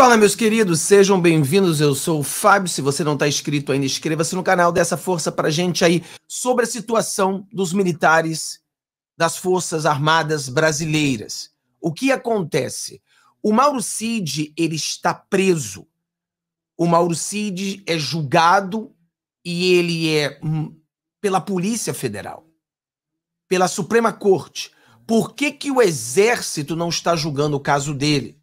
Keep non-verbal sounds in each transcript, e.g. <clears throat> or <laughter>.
Fala, meus queridos, sejam bem-vindos. Eu sou o Fábio. Se você não está inscrito ainda, inscreva-se no canal, Dessa força para gente aí sobre a situação dos militares das Forças Armadas Brasileiras. O que acontece? O Mauro Cid, ele está preso. O Mauro Cid é julgado e ele é hum, pela Polícia Federal, pela Suprema Corte. Por que, que o Exército não está julgando o caso dele?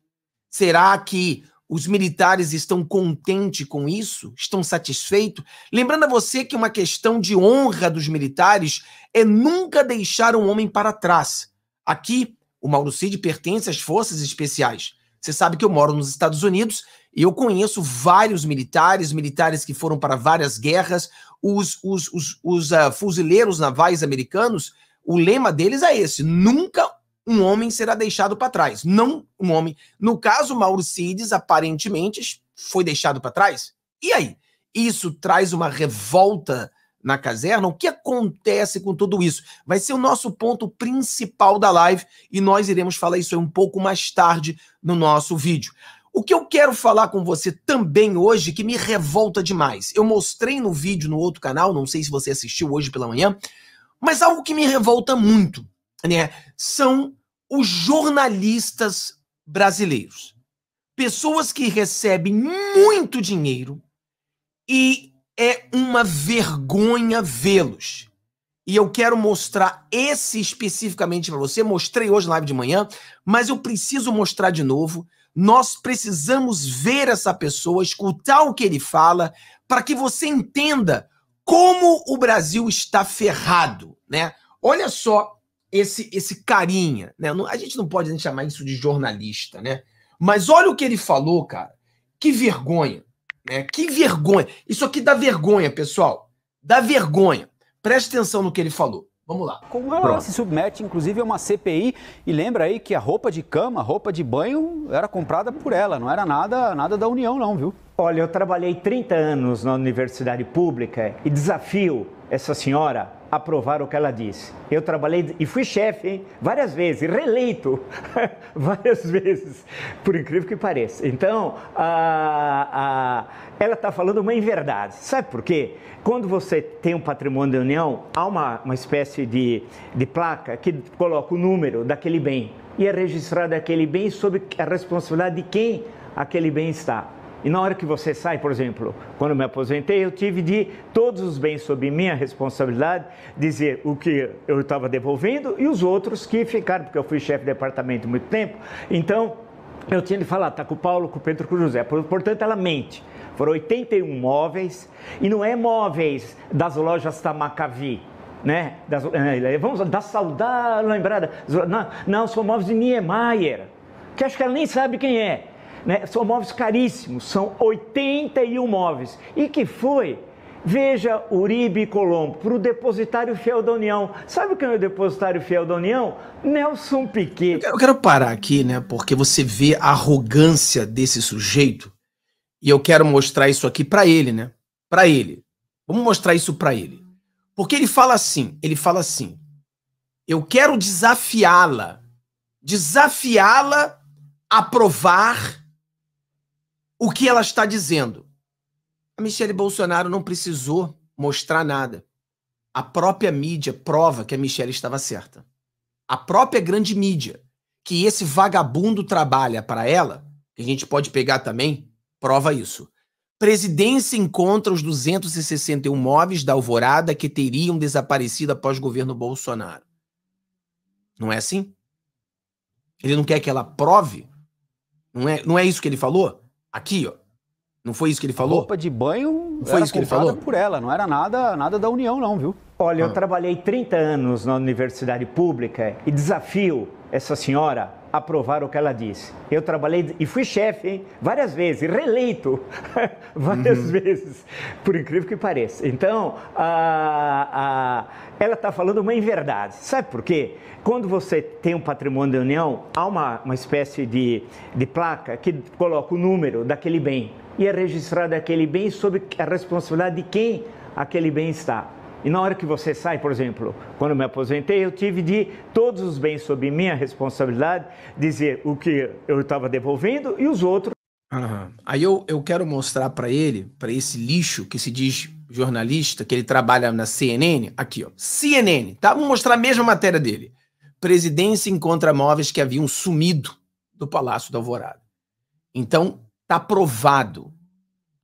Será que os militares estão contentes com isso? Estão satisfeitos? Lembrando a você que uma questão de honra dos militares é nunca deixar um homem para trás. Aqui, o Mauro Cid pertence às Forças Especiais. Você sabe que eu moro nos Estados Unidos e eu conheço vários militares, militares que foram para várias guerras. Os, os, os, os uh, fuzileiros navais americanos, o lema deles é esse: nunca um homem será deixado para trás. Não um homem. No caso, Mauro Cides, aparentemente, foi deixado para trás. E aí? Isso traz uma revolta na caserna? O que acontece com tudo isso? Vai ser o nosso ponto principal da live e nós iremos falar isso um pouco mais tarde no nosso vídeo. O que eu quero falar com você também hoje que me revolta demais. Eu mostrei no vídeo no outro canal, não sei se você assistiu hoje pela manhã, mas algo que me revolta muito né, são os jornalistas brasileiros. Pessoas que recebem muito dinheiro e é uma vergonha vê-los. E eu quero mostrar esse especificamente para você. Mostrei hoje na live de manhã, mas eu preciso mostrar de novo. Nós precisamos ver essa pessoa, escutar o que ele fala, para que você entenda como o Brasil está ferrado, né? Olha só esse esse carinha, né? A gente não pode chamar isso de jornalista, né? Mas olha o que ele falou, cara. Que vergonha, né? Que vergonha. Isso aqui dá vergonha, pessoal. Dá vergonha. Preste atenção no que ele falou. Vamos lá. Como ela Pronto. se submete, inclusive, a uma CPI. E lembra aí que a roupa de cama, roupa de banho, era comprada por ela, não era nada, nada da União, não, viu? Olha, eu trabalhei 30 anos na universidade pública e desafio essa senhora aprovar o que ela disse. Eu trabalhei e fui chefe várias vezes, reeleito <laughs> várias vezes, por incrível que pareça. Então, a, a, ela está falando uma inverdade. Sabe por quê? Quando você tem um patrimônio da União, há uma, uma espécie de, de placa que coloca o número daquele bem e é registrado aquele bem sob a responsabilidade de quem aquele bem está. E na hora que você sai, por exemplo, quando me aposentei, eu tive de todos os bens sob minha responsabilidade dizer o que eu estava devolvendo e os outros que ficaram, porque eu fui chefe de departamento muito tempo. Então, eu tinha de falar, tá com o Paulo, com o Pedro, com o José. Portanto, ela mente. Foram 81 móveis e não é móveis das lojas Tamacavi. Né? Das, eh, eh, vamos da saudade lembrada. Não, não, são móveis de Niemeyer, que acho que ela nem sabe quem é. Né? São móveis caríssimos, são 81 móveis. E que foi Veja Uribe e Colombo para o depositário fiel da União. Sabe quem é o depositário fiel da União? Nelson Piquet. Eu quero parar aqui, né? Porque você vê a arrogância desse sujeito e eu quero mostrar isso aqui para ele, né? Para ele. Vamos mostrar isso para ele. Porque ele fala assim, ele fala assim: "Eu quero desafiá-la, desafiá-la a provar o que ela está dizendo. A Michelle Bolsonaro não precisou mostrar nada. A própria mídia prova que a Michelle estava certa. A própria grande mídia, que esse vagabundo trabalha para ela, que a gente pode pegar também, prova isso. Presidência encontra os 261 móveis da Alvorada que teriam desaparecido após o governo Bolsonaro. Não é assim? Ele não quer que ela prove? Não é, não é isso que ele falou? Aqui, ó. Não foi isso que ele falou? A roupa de banho não foi isso que ele falou? por ela, não era nada, nada da União, não, viu? Olha, ah. eu trabalhei 30 anos na universidade pública e desafio essa senhora aprovar o que ela disse. Eu trabalhei e fui chefe, hein? Várias vezes, reeleito <laughs> várias uhum. vezes, por incrível que pareça. Então, a, a, ela está falando uma inverdade. Sabe por quê? Quando você tem um patrimônio da União, há uma, uma espécie de, de placa que coloca o número daquele bem. E é registrado aquele bem sob a responsabilidade de quem aquele bem está. E na hora que você sai, por exemplo, quando me aposentei, eu tive de todos os bens sob minha responsabilidade dizer o que eu estava devolvendo e os outros. Uhum. Aí eu, eu quero mostrar para ele, para esse lixo que se diz jornalista, que ele trabalha na CNN, aqui, ó, CNN, tá? Vou mostrar a mesma matéria dele. Presidência encontra móveis que haviam sumido do Palácio da Alvorada. Então, tá provado.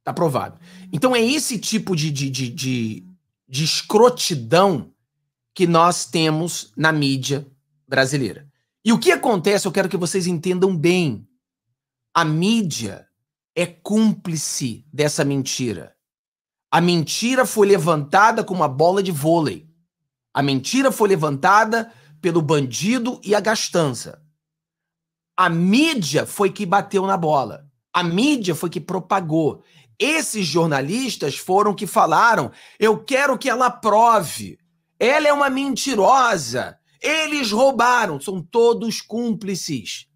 Tá provado. Então é esse tipo de, de, de, de de escrotidão que nós temos na mídia brasileira. E o que acontece, eu quero que vocês entendam bem. A mídia é cúmplice dessa mentira. A mentira foi levantada com uma bola de vôlei. A mentira foi levantada pelo bandido e a gastança. A mídia foi que bateu na bola. A mídia foi que propagou. Esses jornalistas foram que falaram: eu quero que ela prove. Ela é uma mentirosa. Eles roubaram. São todos cúmplices.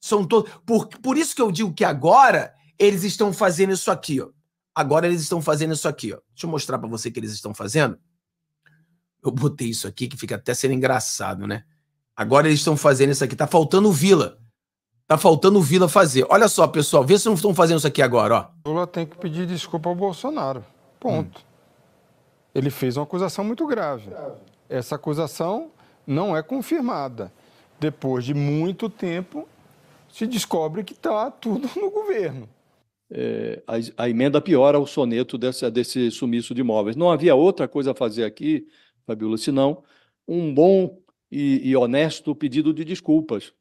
São todos. Por, por isso que eu digo que agora eles estão fazendo isso aqui, ó. Agora eles estão fazendo isso aqui, ó. Deixa eu mostrar para você o que eles estão fazendo. Eu botei isso aqui que fica até sendo engraçado, né? Agora eles estão fazendo isso aqui. Tá faltando o Vila. Tá faltando o Vila fazer. Olha só, pessoal, vê se não estão fazendo isso aqui agora, ó. O Lula tem que pedir desculpa ao Bolsonaro. Ponto. Hum. Ele fez uma acusação muito grave. Essa acusação não é confirmada. Depois de muito tempo, se descobre que está tudo no governo. É, a, a, emenda piora o soneto dessa, desse sumiço de imóveis. Não havia outra coisa a fazer aqui, Fabiola, senão um bom e, e honesto pedido de desculpas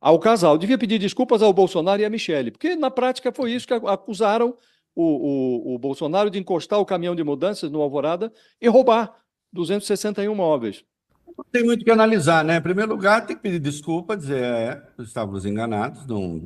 ao casal. Devia pedir desculpas ao Bolsonaro e à Michele, porque na prática foi isso que acusaram o, o, o Bolsonaro de encostar o caminhão de mudanças no Alvorada e roubar 261 móveis. tem muito que analisar, né? Em primeiro lugar, tem que pedir desculpa, dizer, é, estávamos enganados, não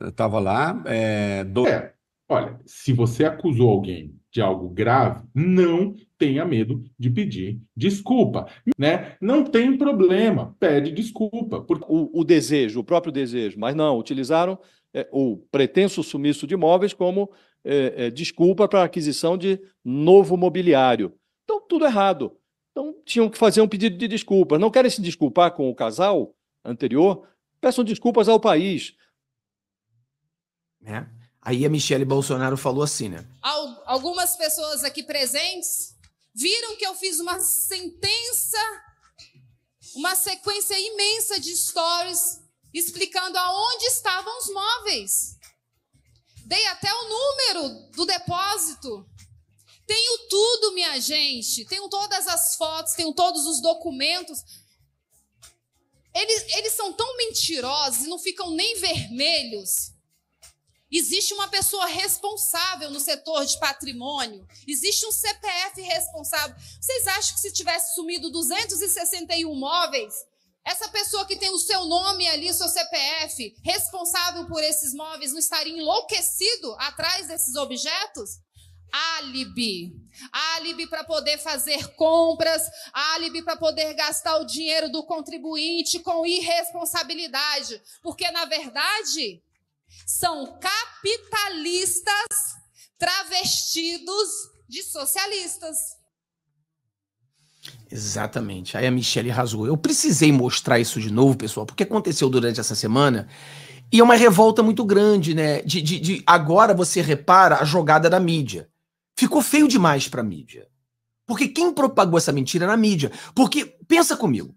eh, estava lá. É, do... é, olha, se você acusou alguém de algo grave, não tenha medo de pedir desculpa, né? Não tem problema, pede desculpa. Porque... O, o desejo, o próprio desejo, mas não, utilizaram é, o pretenso sumiço de imóveis como é, é, desculpa para aquisição de novo mobiliário. Então, tudo errado. Então, tinham que fazer um pedido de desculpa. Não querem se desculpar com o casal anterior? Peçam desculpas ao país. Né? Aí a Michelle Bolsonaro falou assim, né? Algumas pessoas aqui presentes viram que eu fiz uma sentença, uma sequência imensa de stories explicando aonde estavam os móveis. Dei até o número do depósito. Tenho tudo, minha gente. Tenho todas as fotos, tenho todos os documentos. Eles, eles são tão mentirosos e não ficam nem vermelhos Existe uma pessoa responsável no setor de patrimônio, existe um CPF responsável. Vocês acham que se tivesse sumido 261 móveis, essa pessoa que tem o seu nome ali, seu CPF, responsável por esses móveis, não estaria enlouquecido atrás desses objetos? álibi. Álibi para poder fazer compras, álibi para poder gastar o dinheiro do contribuinte com irresponsabilidade. Porque, na verdade, são capitalistas travestidos de socialistas. Exatamente. Aí a Michelle rasgou. Eu precisei mostrar isso de novo, pessoal, porque aconteceu durante essa semana e é uma revolta muito grande, né? De, de, de agora você repara a jogada da mídia. Ficou feio demais para a mídia. Porque quem propagou essa mentira na é mídia? Porque pensa comigo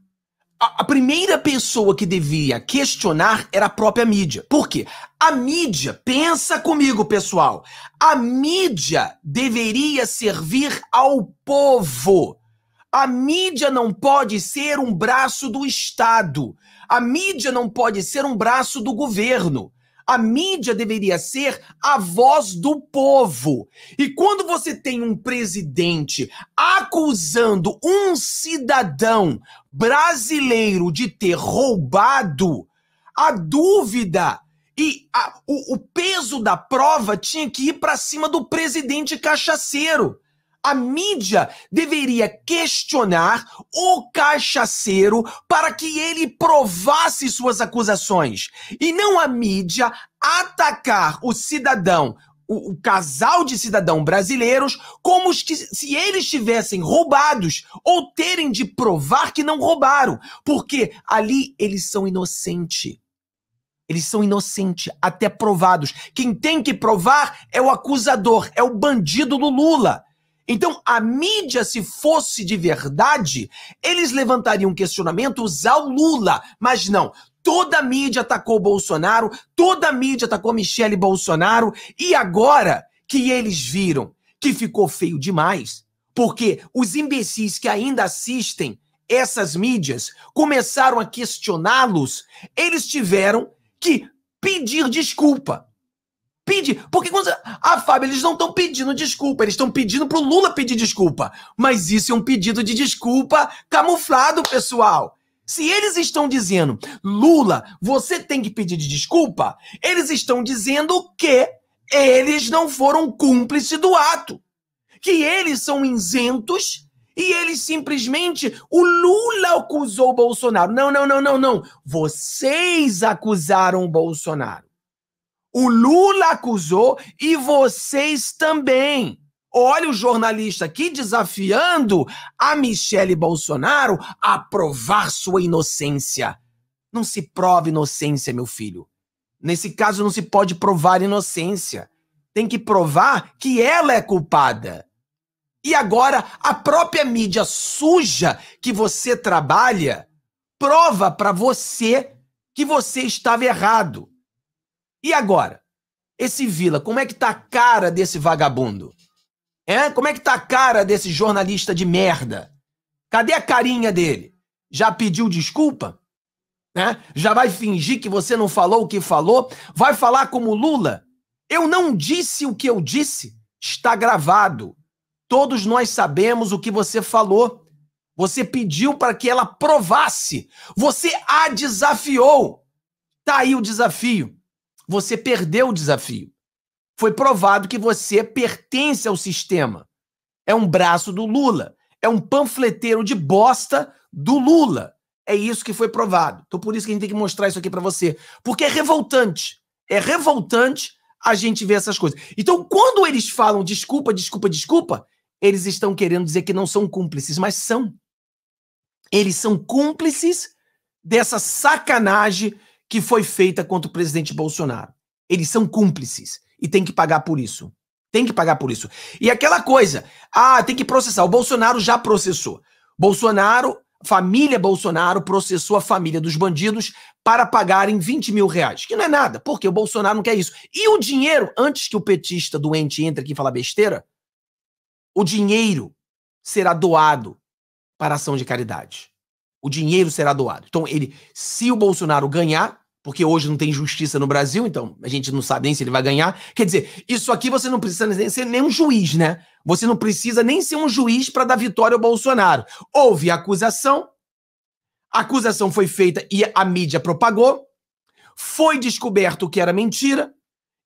a, primeira pessoa que devia questionar era a própria mídia. Por quê? A mídia, pensa comigo, pessoal, a mídia deveria servir ao povo. A mídia não pode ser um braço do Estado. A mídia não pode ser um braço do governo. A mídia deveria ser a voz do povo. E quando você tem um presidente acusando um cidadão brasileiro de ter roubado, a dúvida e a, o, o peso da prova tinha que ir para cima do presidente cachaceiro a mídia deveria questionar o cachaceiro para que ele provasse suas acusações. E não a mídia atacar o cidadão o, o, casal de cidadãos brasileiros como os que, se eles tivessem roubados ou terem de provar que não roubaram, porque ali eles são inocentes. Eles são inocentes, até provados. Quem tem que provar é o acusador, é o bandido do Lula. Então, a mídia, se fosse de verdade, eles levantariam questionamentos ao Lula, mas não. Toda a mídia atacou Bolsonaro, toda a mídia atacou Michele Bolsonaro, e agora que eles viram que ficou feio demais, porque os imbecis que ainda assistem essas mídias começaram a questioná-los, eles tiveram que pedir desculpa. Pede, porque quando. Ah, Fábio, eles não estão pedindo desculpa, eles estão pedindo pro Lula pedir desculpa. Mas isso é um pedido de desculpa camuflado, pessoal. Se eles estão dizendo, Lula, você tem que pedir desculpa, eles estão dizendo que eles não foram cúmplices do ato. Que eles são isentos e eles simplesmente. O Lula acusou o Bolsonaro. Não, não, não, não, não. Vocês acusaram o Bolsonaro. O Lula acusou e vocês também. Olha o jornalista aqui desafiando a Michele Bolsonaro a provar sua inocência. Não se prova inocência, meu filho. Nesse caso, não se pode provar inocência. Tem que provar que ela é culpada. E agora, a própria mídia suja que você trabalha prova para você que você estava errado. E agora? Esse Vila, como é que tá a cara desse vagabundo? É? Como é que tá a cara desse jornalista de merda? Cadê a carinha dele? Já pediu desculpa? É? Já vai fingir que você não falou o que falou? Vai falar como Lula? Eu não disse o que eu disse. Está gravado. Todos nós sabemos o que você falou. Você pediu para que ela provasse. Você a desafiou. Tá aí o desafio. Você perdeu o desafio. Foi provado que você pertence ao sistema. É um braço do Lula. É um panfleteiro de bosta do Lula. É isso que foi provado. Então, por isso que a gente tem que mostrar isso aqui para você. Porque é revoltante. É revoltante a gente ver essas coisas. Então, quando eles falam desculpa, desculpa, desculpa, eles estão querendo dizer que não são cúmplices, mas são. Eles são cúmplices dessa sacanagem que foi feita contra o presidente Bolsonaro. Eles são cúmplices e tem que pagar por isso. Tem que pagar por isso. E aquela coisa, ah, tem que processar. O Bolsonaro já processou. Bolsonaro, família Bolsonaro, processou a família dos bandidos para pagarem 20 mil reais. Que não é nada, porque o Bolsonaro não quer isso. E o dinheiro, antes que o petista doente entre aqui e falar besteira, o dinheiro será doado para ação de caridade. O dinheiro será doado. Então, ele, se o Bolsonaro ganhar, porque hoje não tem justiça no Brasil, então a gente não sabe nem se ele vai ganhar. Quer dizer, isso aqui você não precisa nem ser nenhum juiz, né? Você não precisa nem ser um juiz para dar vitória ao Bolsonaro. Houve acusação, a acusação foi feita e a mídia propagou, foi descoberto que era mentira.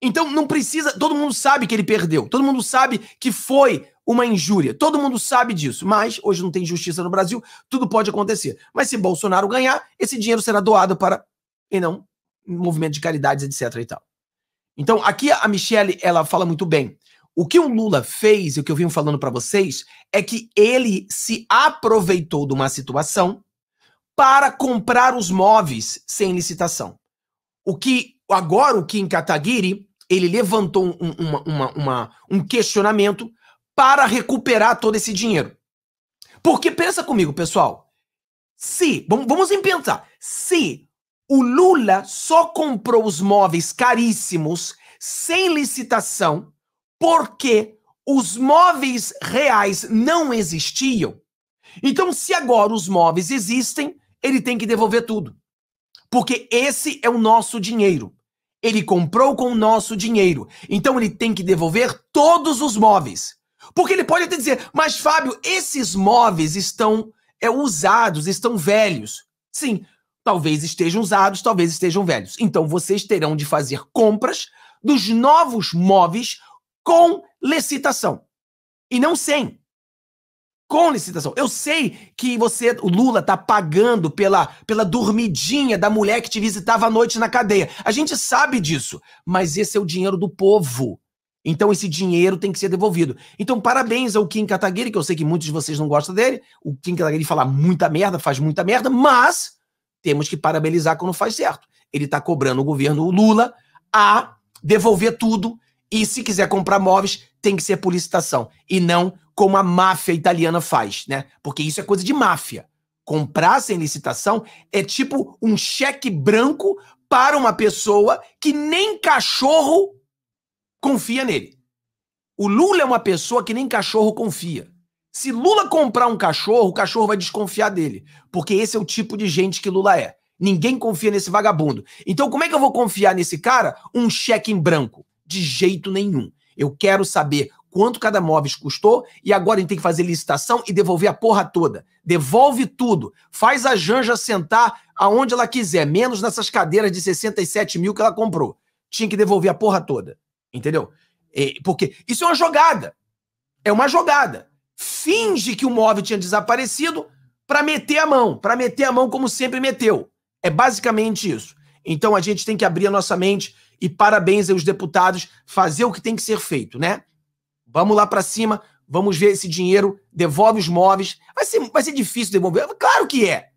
Então não precisa, todo mundo sabe que ele perdeu, todo mundo sabe que foi uma injúria. Todo mundo sabe disso, mas hoje não tem justiça no Brasil, tudo pode acontecer. Mas se Bolsonaro ganhar, esse dinheiro será doado para, e não, movimento de caridades, etc e tal. Então, aqui a Michelle, ela fala muito bem. O que o Lula fez, e o que eu vim falando para vocês, é que ele se aproveitou de uma situação para comprar os móveis sem licitação. O que agora o Kim Kataguiri, ele levantou um, uma, uma, uma, um questionamento para recuperar todo esse dinheiro. Porque pensa comigo, pessoal. Se, vamos pensar, se o Lula só comprou os móveis caríssimos sem licitação porque os móveis reais não existiam, então se agora os móveis existem, ele tem que devolver tudo. Porque esse é o nosso dinheiro. Ele comprou com o nosso dinheiro. Então ele tem que devolver todos os móveis. Porque ele pode até dizer, mas Fábio, esses móveis estão é, usados, estão velhos. Sim, talvez estejam usados, talvez estejam velhos. Então vocês terão de fazer compras dos novos móveis com licitação. E não sem. Com licitação. Eu sei que você, o Lula, está pagando pela, pela dormidinha da mulher que te visitava à noite na cadeia. A gente sabe disso. Mas esse é o dinheiro do povo. Então esse dinheiro tem que ser devolvido. Então parabéns ao Kim Kataguiri, que eu sei que muitos de vocês não gostam dele. O Kim Kataguiri fala muita merda, faz muita merda, mas temos que parabenizar quando faz certo. Ele está cobrando o governo Lula a devolver tudo e se quiser comprar móveis tem que ser por licitação e não como a máfia italiana faz, né? Porque isso é coisa de máfia. Comprar sem licitação é tipo um cheque branco para uma pessoa que nem cachorro confia nele. O Lula é uma pessoa que nem cachorro confia. Se Lula comprar um cachorro, o cachorro vai desconfiar dele, porque esse é o tipo de gente que Lula é. Ninguém confia nesse vagabundo. Então, como é que eu vou confiar nesse cara um cheque em branco? De jeito nenhum. Eu quero saber quanto cada móveis custou e agora a gente tem que fazer licitação e devolver a porra toda. Devolve tudo. Faz a Janja sentar aonde ela quiser, menos nessas cadeiras de 67 mil que ela comprou. Tinha que devolver a porra toda. Entendeu? porque isso é uma jogada. É uma jogada. Finge que o móvel tinha desaparecido para meter a mão, para meter a mão como sempre meteu. É basicamente isso. Então a gente tem que abrir a nossa mente e parabéns aos deputados, fazer o que tem que ser feito, né? Vamos lá para cima, vamos ver esse dinheiro, devolve os móveis. Vai ser, vai ser difícil devolver? Claro que é.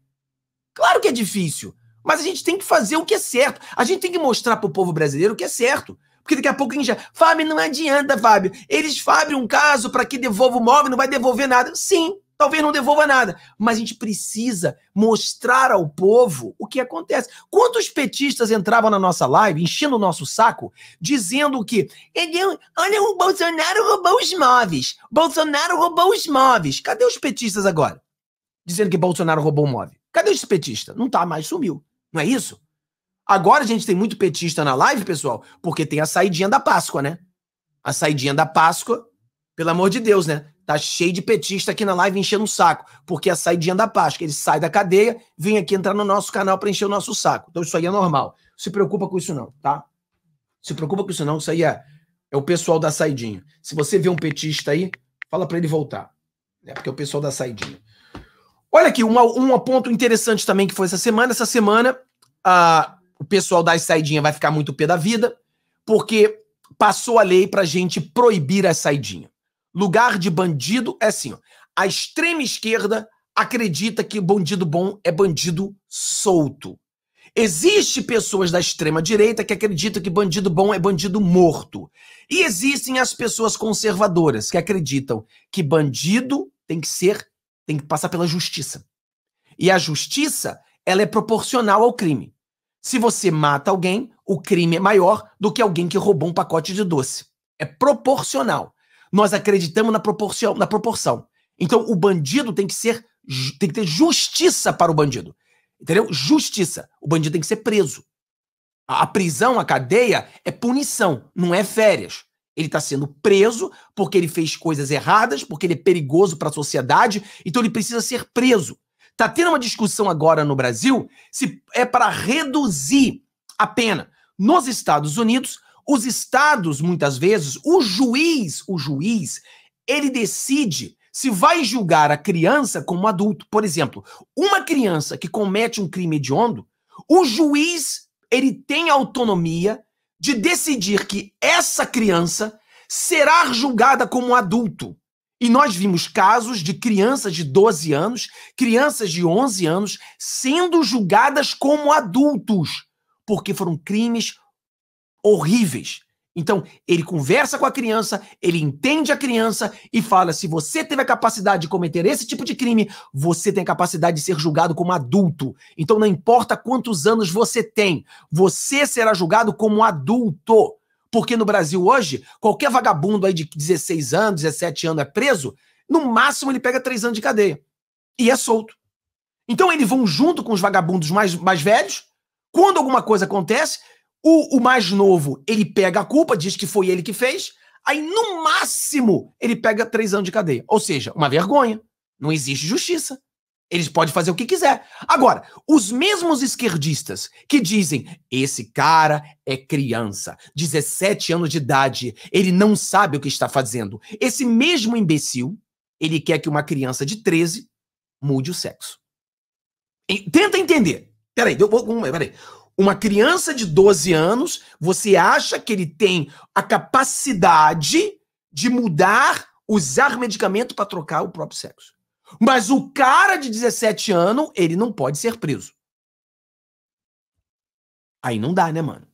Claro que é difícil. Mas a gente tem que fazer o que é certo. A gente tem que mostrar para o povo brasileiro o que é certo. Porque daqui a pouco já. Fábio, não adianta, Fábio. Eles fabricam um caso para que devolva o móvel, não vai devolver nada. Sim, talvez não devolva nada. Mas a gente precisa mostrar ao povo o que acontece. Quantos petistas entravam na nossa live, enchendo o nosso saco, dizendo que é olha, o Bolsonaro roubou os móveis. Bolsonaro roubou os móveis. Cadê os petistas agora? Dizendo que Bolsonaro roubou o móvel. Cadê os petistas? Não tá mais, sumiu. Não é isso? Agora a gente tem muito petista na live, pessoal, porque tem a saidinha da Páscoa, né? A saidinha da Páscoa, pelo amor de Deus, né? Tá cheio de petista aqui na live enchendo o saco, porque é a saidinha da Páscoa. Ele sai da cadeia, vem aqui entrar no nosso canal para encher o nosso saco. Então isso aí é normal. Se preocupa com isso não, tá? Se preocupa com isso não, isso aí é, é o pessoal da saidinha. Se você vê um petista aí, fala para ele voltar. É porque é o pessoal da saidinha. Olha aqui, um, um ponto interessante também que foi essa semana. Essa semana, a ah, o pessoal das saidinhas vai ficar muito pé da vida, porque passou a lei pra gente proibir a saidinha. Lugar de bandido é assim, ó. A extrema esquerda acredita que bandido bom é bandido solto. Existem pessoas da extrema direita que acreditam que bandido bom é bandido morto. E existem as pessoas conservadoras que acreditam que bandido tem que ser, tem que passar pela justiça. E a justiça, ela é proporcional ao crime. Se você mata alguém, o crime é maior do que alguém que roubou um pacote de doce. É proporcional. Nós acreditamos na proporção, na proporção. Então o bandido tem que ser tem que ter justiça para o bandido. Entendeu? Justiça. O bandido tem que ser preso. A, prisão, a cadeia é punição, não é férias. Ele está sendo preso porque ele fez coisas erradas, porque ele é perigoso para a sociedade, então ele precisa ser preso. Está tendo uma discussão agora no Brasil se é para reduzir a pena. Nos Estados Unidos, os estados, muitas vezes, o juiz, o juiz, ele decide se vai julgar a criança como adulto. Por exemplo, uma criança que comete um crime hediondo, o juiz, ele tem autonomia de decidir que essa criança será julgada como adulto. E nós vimos casos de crianças de 12 anos, crianças de 11 anos sendo julgadas como adultos, porque foram crimes horríveis. Então, ele conversa com a criança, ele entende a criança e fala: se você teve a capacidade de cometer esse tipo de crime, você tem a capacidade de ser julgado como adulto. Então, não importa quantos anos você tem, você será julgado como adulto. Porque no Brasil hoje, qualquer vagabundo aí de 16 anos, 17 anos é preso, no máximo ele pega 3 anos de cadeia. E é solto. Então eles vão junto com os vagabundos mais, mais velhos. Quando alguma coisa acontece, o, o mais novo ele pega a culpa, diz que foi ele que fez. Aí, no máximo, ele pega três anos de cadeia. Ou seja, uma vergonha. Não existe justiça. Eles podem fazer o que quiser. Agora, os mesmos esquerdistas que dizem esse cara é criança, 17 anos de idade, ele não sabe o que está fazendo. Esse mesmo imbecil, ele quer que uma criança de 13 mude o sexo. E, tenta entender. Peraí, eu vou. Peraí. Uma criança de 12 anos, você acha que ele tem a capacidade de mudar, usar medicamento para trocar o próprio sexo? Mas o cara de 17 anos, ele não pode ser preso. Aí não dá, né, mano?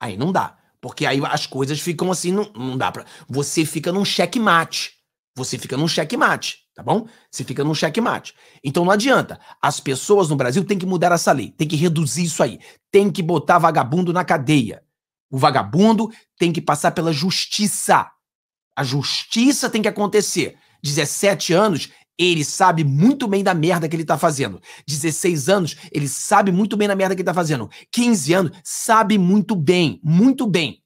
Aí não dá. Porque aí as coisas ficam assim, não, não dá pra. Você fica num checkmate. Você fica num checkmate, tá bom? Você fica num checkmate. Então não adianta. As pessoas no Brasil têm que mudar essa lei, tem que reduzir isso aí. Tem que botar vagabundo na cadeia. O vagabundo tem que passar pela justiça. A justiça tem que acontecer. 17 anos ele sabe muito bem da merda que ele tá fazendo. 16 anos, ele sabe muito bem da merda que ele tá fazendo. 15 anos, sabe muito bem, muito bem.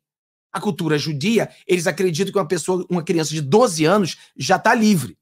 A cultura judia, eles acreditam que uma pessoa, uma criança de 12 anos já tá livre.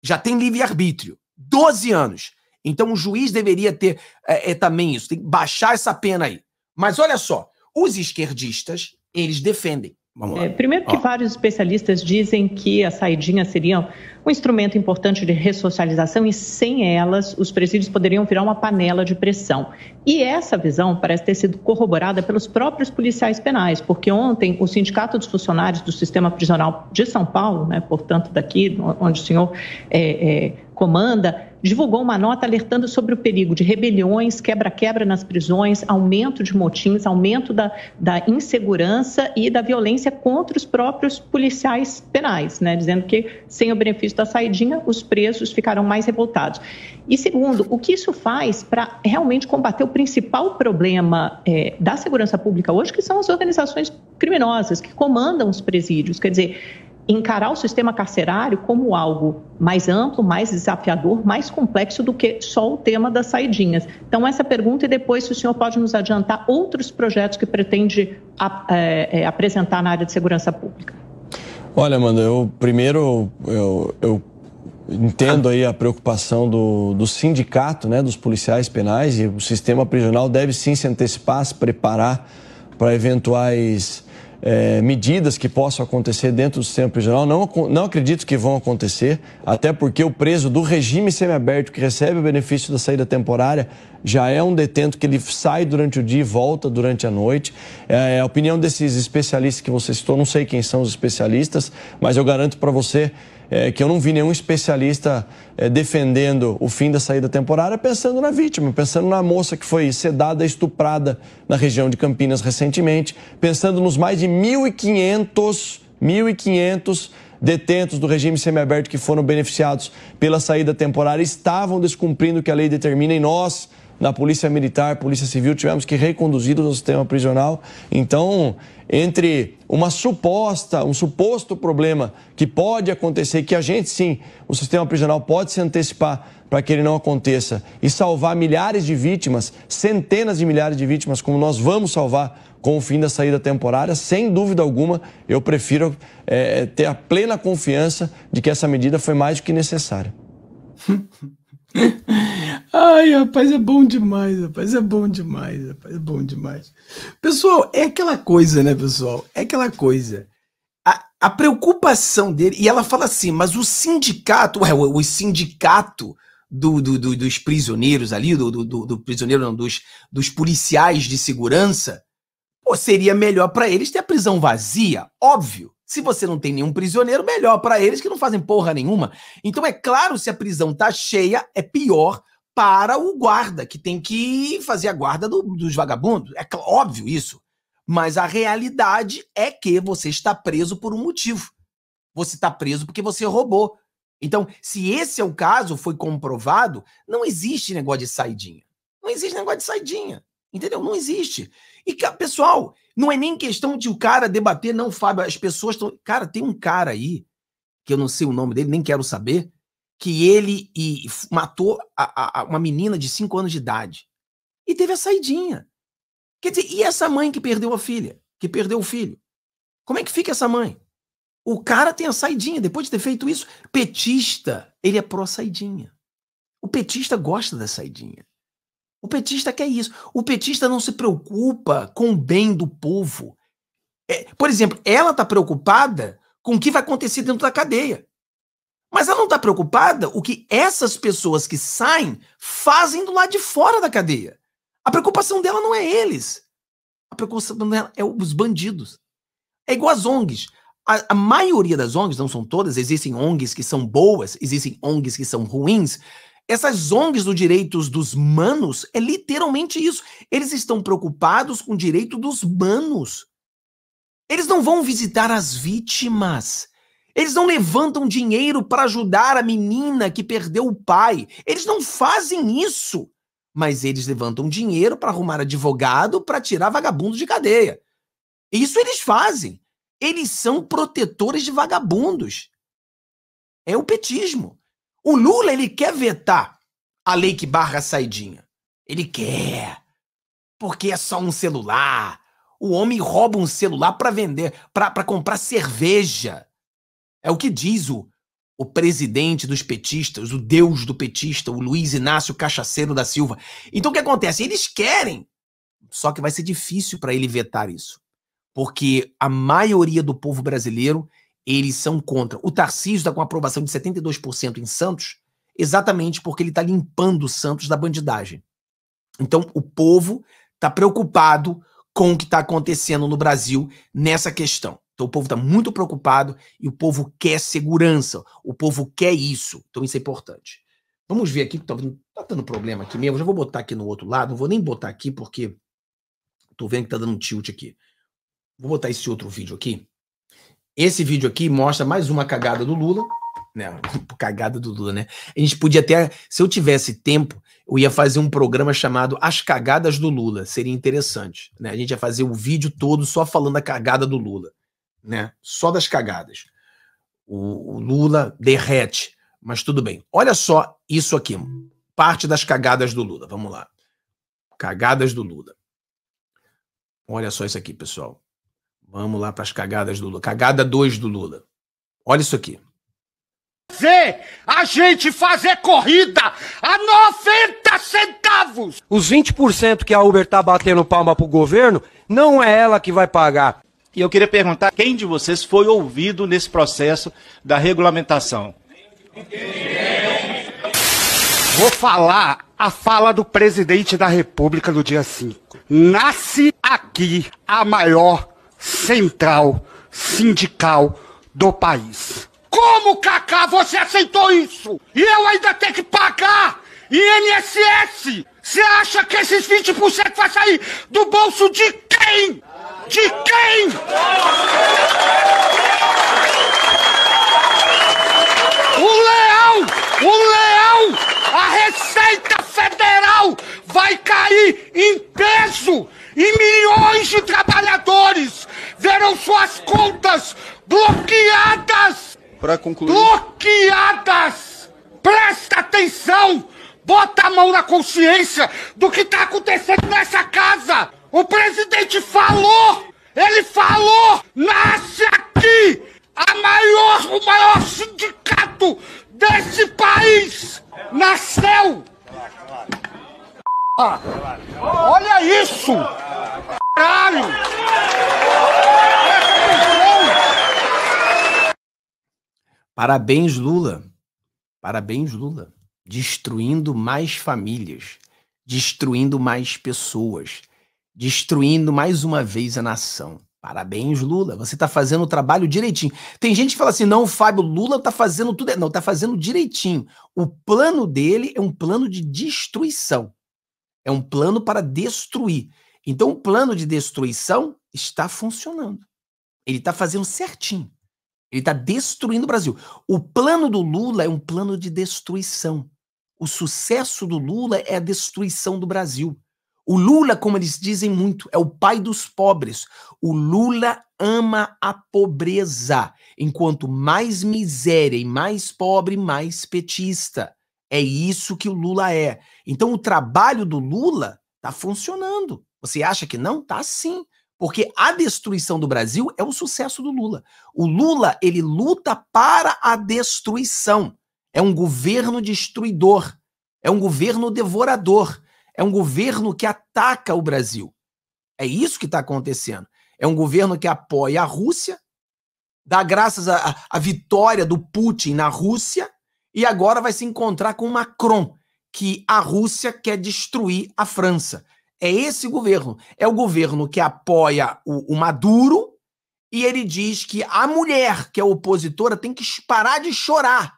Já tem livre-arbítrio. 12 anos. Então o juiz deveria ter é, é, também isso, tem que baixar essa pena aí. Mas olha só, os esquerdistas, eles defendem é, primeiro que Ó. vários especialistas dizem que as saidinhas seriam um instrumento importante de ressocialização e sem elas os presídios poderiam virar uma panela de pressão. E essa visão parece ter sido corroborada pelos próprios policiais penais, porque ontem o Sindicato dos Funcionários do Sistema Prisional de São Paulo, né, portanto daqui onde o senhor é, é, comanda, divulgou uma nota alertando sobre o perigo de rebeliões, quebra-quebra nas prisões, aumento de motins, aumento da, da insegurança e da violência contra os próprios policiais penais, né? dizendo que sem o benefício da saidinha, os presos ficarão mais revoltados. E segundo, o que isso faz para realmente combater o principal problema é, da segurança pública hoje, que são as organizações criminosas que comandam os presídios? Quer dizer, encarar o sistema carcerário como algo mais amplo, mais desafiador, mais complexo do que só o tema das saidinhas. Então, essa pergunta, e depois, se o senhor pode nos adiantar outros projetos que pretende é, é, apresentar na área de segurança pública. Olha, Amanda, eu primeiro eu, eu entendo aí a preocupação do, do sindicato, né, dos policiais penais, e o sistema prisional deve sim se antecipar, se preparar para eventuais é, medidas que possam acontecer dentro do sistema prisional. Não, não acredito que vão acontecer, até porque o preso do regime semiaberto que recebe o benefício da saída temporária já é um detento que ele sai durante o dia e volta durante a noite. É, é a opinião desses especialistas que você citou, não sei quem são os especialistas, mas eu garanto para você é, que eu não vi nenhum especialista é, defendendo o fim da saída temporária, pensando na vítima, pensando na moça que foi sedada, estuprada na região de Campinas recentemente, pensando nos mais de 1.500, 1.500 detentos do regime semiaberto que foram beneficiados pela saída temporária estavam descumprindo o que a lei determina e nós, na Polícia Militar, Polícia Civil, tivemos que reconduzir ao sistema prisional. Então, entre uma suposta, um suposto problema que pode acontecer, que a gente sim, o sistema prisional pode se antecipar para que ele não aconteça e salvar milhares de vítimas, centenas de milhares de vítimas, como nós vamos salvar com o fim da saída temporária, sem dúvida alguma, eu prefiro é, ter a plena confiança de que essa medida foi mais do que necessária. <laughs> <laughs> Ai, rapaz, é bom demais, rapaz, é bom demais, rapaz, é bom demais. Pessoal, é aquela coisa, né, pessoal? É aquela coisa. A, a preocupação dele, e ela fala assim, mas o sindicato, ué, o, o sindicato do, do, do, dos prisioneiros ali, do, do, do prisioneiro, não, dos, dos policiais de segurança, pô, seria melhor para eles ter a prisão vazia, óbvio. Se você não tem nenhum prisioneiro, melhor para eles que não fazem porra nenhuma. Então é claro, se a prisão tá cheia, é pior para o guarda, que tem que fazer a guarda do, dos vagabundos. É óbvio isso. Mas a realidade é que você está preso por um motivo. Você está preso porque você roubou. Então, se esse é o caso, foi comprovado, não existe negócio de saidinha. Não existe negócio de saidinha. Entendeu? Não existe. E, pessoal, não é nem questão de o cara debater, não, Fábio. As pessoas estão. Cara, tem um cara aí, que eu não sei o nome dele, nem quero saber, que ele e, matou a, a, uma menina de 5 anos de idade. E teve a saidinha. Quer dizer, e essa mãe que perdeu a filha? Que perdeu o filho? Como é que fica essa mãe? O cara tem a saidinha, depois de ter feito isso. Petista, ele é pró-saidinha. O petista gosta da saidinha. O petista quer isso. O petista não se preocupa com o bem do povo. É, por exemplo, ela está preocupada com o que vai acontecer dentro da cadeia. Mas ela não está preocupada o que essas pessoas que saem fazem do lado de fora da cadeia. A preocupação dela não é eles. A preocupação dela é os bandidos. É igual às ONGs. A, a maioria das ONGs, não são todas, existem ONGs que são boas, existem ONGs que são ruins, essas ONGs do direitos dos manos é literalmente isso. Eles estão preocupados com o direito dos manos. Eles não vão visitar as vítimas. Eles não levantam dinheiro para ajudar a menina que perdeu o pai. Eles não fazem isso. Mas eles levantam dinheiro para arrumar advogado para tirar vagabundo de cadeia. Isso eles fazem. Eles são protetores de vagabundos. É o petismo. O Lula, ele quer vetar a lei que barra a saidinha. Ele quer. Porque é só um celular. O homem rouba um celular para vender, para comprar cerveja. É o que diz o, o presidente dos petistas, o deus do petista, o Luiz Inácio Cachaceiro da Silva. Então o que acontece? Eles querem. Só que vai ser difícil para ele vetar isso. Porque a maioria do povo brasileiro eles são contra. O Tarcísio está com aprovação de 72% em Santos, exatamente porque ele está limpando o Santos da bandidagem. Então, o povo está preocupado com o que está acontecendo no Brasil nessa questão. Então, o povo está muito preocupado e o povo quer segurança, o povo quer isso. Então, isso é importante. Vamos ver aqui, que tá, tá, dando problema aqui mesmo. Já vou botar aqui no outro lado, não vou nem botar aqui porque estou vendo que está dando tilt aqui. Vou botar esse outro vídeo aqui. Esse vídeo aqui mostra mais uma cagada do Lula. né? <laughs> cagada do Lula, né? A gente podia até, se eu tivesse tempo, eu ia fazer um programa chamado As Cagadas do Lula. Seria interessante, né? A gente ia fazer o vídeo todo só falando a cagada do Lula, né? Só das cagadas. O, o Lula derrete, mas tudo bem. Olha só isso aqui, parte das cagadas do Lula. Vamos lá. Cagadas do Lula. Olha só isso aqui, pessoal. Vamos lá para as cagadas do Lula. Cagada 2 do Lula. Olha isso aqui. Fazer a gente fazer corrida a 90 centavos. Os 20% que a Uber tá batendo palma pro governo, não é ela que vai pagar. E eu queria perguntar quem de vocês foi ouvido nesse processo da regulamentação? Vou falar a fala do presidente da República no dia 5. Nasce aqui a maior central sindical do país. Como, Cacá, você aceitou isso? E eu ainda tenho que pagar INSS? Você acha que esses 20% vai sair do bolso de quem? De quem? O leão! O leão! A Receita Federal vai cair em peso! e milhões de trabalhadores verão suas contas bloqueadas. Para concluir. Bloqueadas! Presta atenção! Bota a mão na consciência do que está acontecendo nessa casa! O presidente falou! Ele falou! Nasce aqui! A maior, o maior sindicato desse país! Nasceu! Olha isso! Caralho! Parabéns, Lula. Parabéns, Lula. Destruindo mais famílias, destruindo mais pessoas, destruindo mais uma vez a nação. Parabéns, Lula. Você está fazendo o trabalho direitinho. Tem gente que fala assim: não, Fábio, Lula está fazendo tudo. Não, está fazendo direitinho. O plano dele é um plano de destruição. É um plano para destruir. Então, o plano de destruição está funcionando. Ele está fazendo certinho. Ele está destruindo o Brasil. O plano do Lula é um plano de destruição. O sucesso do Lula é a destruição do Brasil. O Lula, como eles dizem muito, é o pai dos pobres. O Lula ama a pobreza. Enquanto mais miséria e mais pobre, mais petista. É isso que o Lula é. Então o trabalho do Lula está funcionando. Você acha que não? Tá sim. Porque a destruição do Brasil é o sucesso do Lula. O Lula, ele luta para a destruição. É um governo destruidor. É um governo devorador. É um governo que ataca o Brasil. É isso que está acontecendo. É um governo que apoia a Rússia, dá graças à vitória do Putin na Rússia, e agora vai se encontrar com Macron, que a Rússia quer destruir a França. É esse governo. É o governo que apoia o, o Maduro e ele diz que a mulher que é opositora tem que parar de chorar.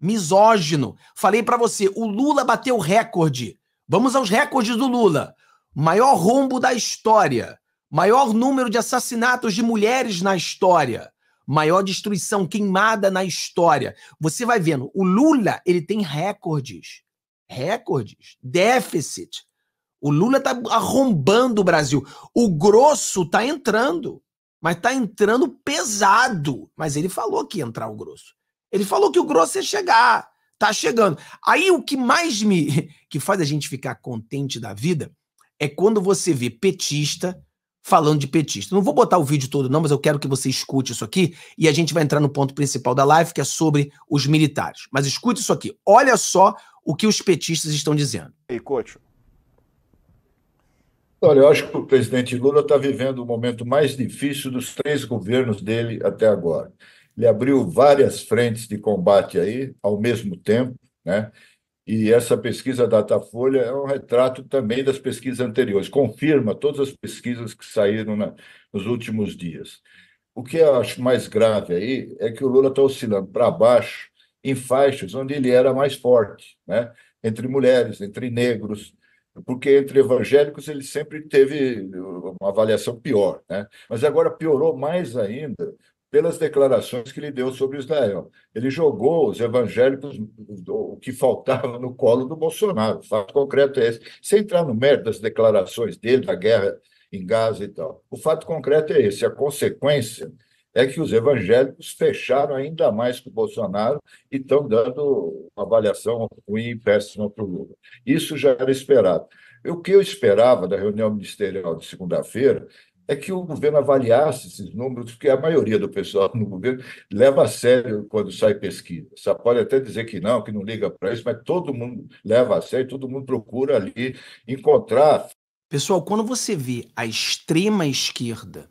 Misógino. Falei para você, o Lula bateu recorde. Vamos aos recordes do Lula. Maior rombo da história. Maior número de assassinatos de mulheres na história maior destruição queimada na história. Você vai vendo, o Lula, ele tem recordes, recordes, déficit. O Lula tá arrombando o Brasil. O grosso tá entrando, mas tá entrando pesado. Mas ele falou que ia entrar o grosso. Ele falou que o grosso ia chegar. Tá chegando. Aí o que mais me <laughs> que faz a gente ficar contente da vida é quando você vê petista falando de petista. Não vou botar o vídeo todo, não, mas eu quero que você escute isso aqui e a gente vai entrar no ponto principal da live, que é sobre os militares. Mas escute isso aqui. Olha só o que os petistas estão dizendo. E coach. Olha, eu acho que o presidente Lula está vivendo o momento mais difícil dos três governos dele até agora. Ele abriu várias frentes de combate aí ao mesmo tempo, né? E essa pesquisa Datafolha é um retrato também das pesquisas anteriores, confirma todas as pesquisas que saíram na, nos últimos dias. O que eu acho mais grave aí é que o Lula está oscilando para baixo em faixas onde ele era mais forte, né? entre mulheres, entre negros, porque entre evangélicos ele sempre teve uma avaliação pior, né? mas agora piorou mais ainda pelas declarações que ele deu sobre Israel. Ele jogou os evangélicos, o que faltava, no colo do Bolsonaro. O fato concreto é esse. Sem entrar no mérito das declarações dele, da guerra em Gaza e tal. O fato concreto é esse. A consequência é que os evangélicos fecharam ainda mais com o Bolsonaro e estão dando uma avaliação ruim e péssima para o Lula. Isso já era esperado. O que eu esperava da reunião ministerial de segunda-feira é que o governo avaliasse esses números, porque a maioria do pessoal no governo leva a sério quando sai pesquisa. Só pode até dizer que não, que não liga para isso, mas todo mundo leva a sério, todo mundo procura ali encontrar. Pessoal, quando você vê a extrema esquerda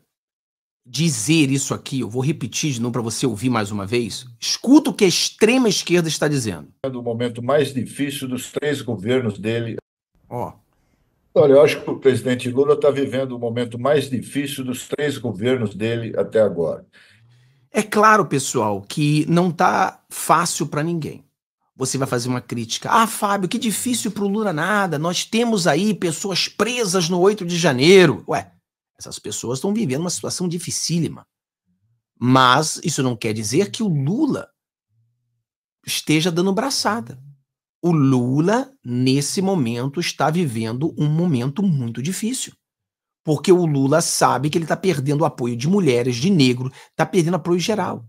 dizer isso aqui, eu vou repetir de novo para você ouvir mais uma vez. Escuta o que a extrema esquerda está dizendo. É do momento mais difícil dos três governos dele. Ó, oh. Olha, eu acho que o presidente Lula está vivendo o momento mais difícil dos três governos dele até agora. É claro, pessoal, que não está fácil para ninguém. Você vai fazer uma crítica. Ah, Fábio, que difícil para o Lula nada. Nós temos aí pessoas presas no 8 de janeiro. Ué, essas pessoas estão vivendo uma situação dificílima. Mas isso não quer dizer que o Lula esteja dando braçada o Lula, nesse momento, está vivendo um momento muito difícil. Porque o Lula sabe que ele está perdendo o apoio de mulheres, de negro, está perdendo apoio geral.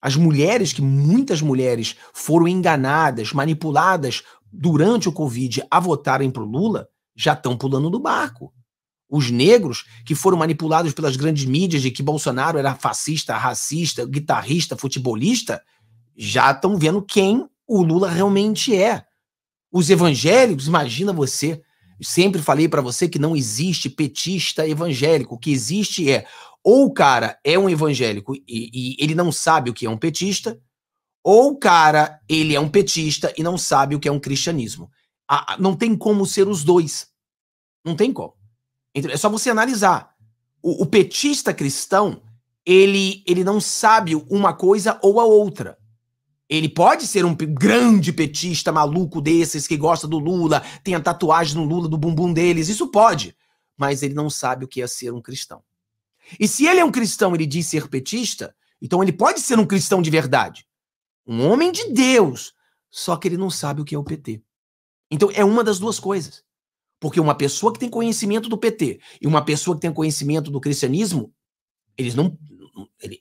As mulheres, que muitas mulheres foram enganadas, manipuladas durante o Covid a votarem para o Lula, já estão pulando do barco. Os negros, que foram manipulados pelas grandes mídias de que Bolsonaro era fascista, racista, guitarrista, futebolista, já estão vendo quem o Lula realmente é. Os evangélicos, imagina você, sempre falei para você que não existe petista evangélico, o que existe é ou o cara é um evangélico e, e, ele não sabe o que é um petista, ou o cara ele é um petista e não sabe o que é um cristianismo. Ah, não tem como ser os dois. Não tem como. Então, é só você analisar. O, o petista cristão ele ele não sabe uma coisa ou a outra. Ele pode ser um grande petista maluco desses que gosta do Lula, tem a tatuagem no Lula do bumbum deles, isso pode, mas ele não sabe o que é ser um cristão. E se ele é um cristão, ele diz ser petista, então ele pode ser um cristão de verdade, um homem de Deus, só que ele não sabe o que é o PT. Então é uma das duas coisas. Porque uma pessoa que tem conhecimento do PT e uma pessoa que tem conhecimento do cristianismo, eles não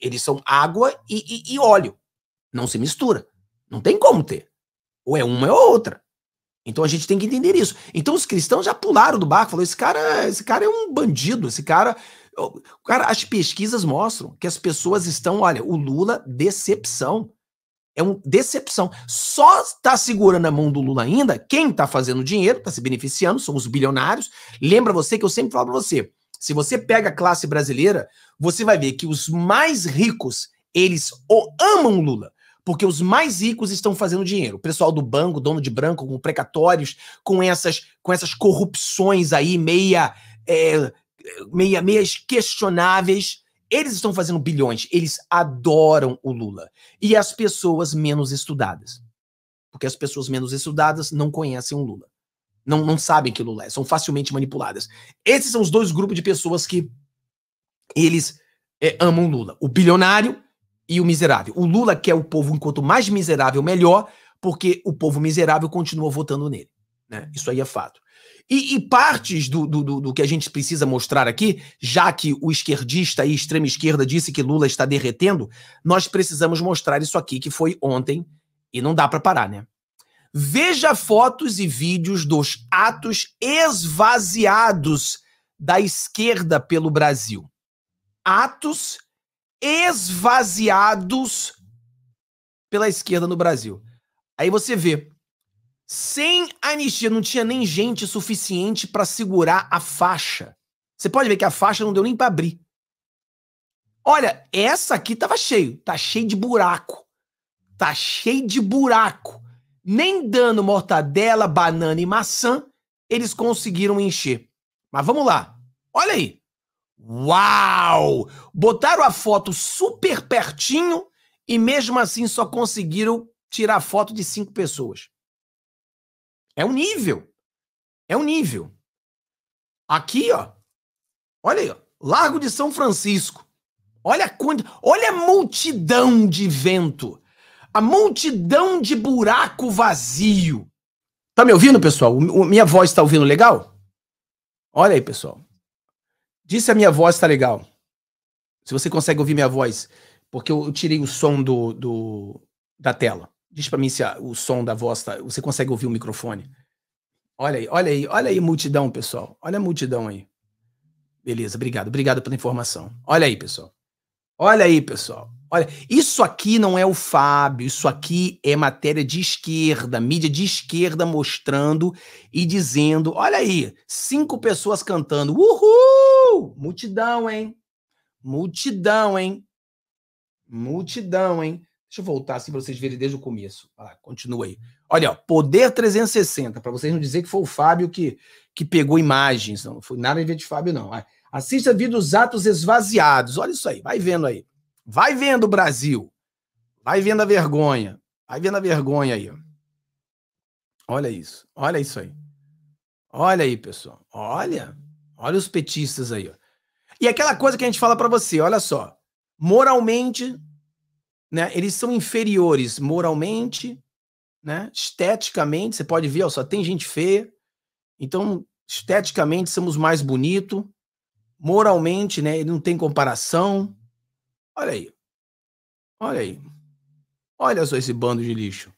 eles são água e, e, e óleo. Não se mistura. Não tem como ter. Ou é uma ou é outra. Então a gente tem que entender isso. Então os cristãos já pularam do barco, falou: esse cara, esse cara é um bandido, esse cara. Cara, as pesquisas mostram que as pessoas estão, olha, o Lula, decepção. É uma decepção. Só está segurando a mão do Lula ainda quem está fazendo dinheiro, está se beneficiando, são os bilionários. Lembra você que eu sempre falo para você: se você pega a classe brasileira, você vai ver que os mais ricos, eles amam Lula porque os mais ricos estão fazendo dinheiro. O pessoal do banco, dono de branco, com precatórios, com essas, com essas corrupções aí meia, é, meia, meias questionáveis. Eles estão fazendo bilhões. Eles adoram o Lula. E as pessoas menos estudadas. Porque as pessoas menos estudadas não conhecem o Lula. Não, não sabem que Lula é. São facilmente manipuladas. Esses são os dois grupos de pessoas que eles é, amam Lula. O bilionário e o miserável. O Lula quer o povo, enquanto mais miserável, melhor, porque o povo miserável continua votando nele. Né? Isso aí é fato. E, e partes do, do, do, que a gente precisa mostrar aqui, já que o esquerdista e extrema esquerda disse que Lula está derretendo, nós precisamos mostrar isso aqui que foi ontem e não dá para parar, né? Veja fotos e vídeos dos atos esvaziados da esquerda pelo Brasil. Atos esvaziados pela esquerda no Brasil. Aí você vê, sem anistia não tinha nem gente suficiente para segurar a faixa. Você pode ver que a faixa não deu nem para abrir. Olha, essa aqui tava cheio, tá cheio de buraco. Tá cheio de buraco. Nem dando mortadela, banana e maçã, eles conseguiram encher. Mas vamos lá. Olha aí. Uau! Botaram a foto super pertinho e mesmo assim só conseguiram tirar foto de cinco pessoas. É um nível. É um nível. Aqui, ó. Olha aí, ó. Largo de São Francisco. Olha a, quant... Olha a multidão de vento. A multidão de buraco vazio. Tá me ouvindo, pessoal? O... minha voz tá ouvindo legal? Olha aí, pessoal. Disse a minha voz tá legal. Se você consegue ouvir minha voz, porque eu, tirei o som do, do da tela. Diz para mim se a, o som da voz tá, você consegue ouvir o microfone. Olha aí, olha aí, olha aí multidão, pessoal. Olha a multidão aí. Beleza, obrigado. Obrigado pela informação. Olha aí, pessoal. Olha aí, pessoal. Olha, isso aqui não é o Fábio, isso aqui é matéria de esquerda, mídia de esquerda mostrando e dizendo: olha aí, cinco pessoas cantando, uhul! Uh, multidão, hein? Multidão, hein? Multidão, hein? Deixa eu voltar assim para vocês verem desde o começo. Ah, continua aí. Olha, ó, Poder 360, para vocês não dizer que foi o Fábio que, que pegou imagens. Não, foi nada a ver de Fábio, não. Assista assista vida dos atos esvaziados. Olha isso aí, vai vendo aí. Vai vendo, Brasil. Vai vendo a vergonha. Vai vendo a vergonha aí. Olha isso. Olha isso aí. Olha aí, pessoal. Olha. Olha os petistas aí. Ó. E aquela coisa que a gente fala para você, olha só. Moralmente, né, eles são inferiores moralmente, né, esteticamente, você pode ver, ó, só tem gente feia. Então, esteticamente somos mais bonito, moralmente, né, ele não tem comparação. Olha aí. Olha aí. Olha só esse bando de lixo.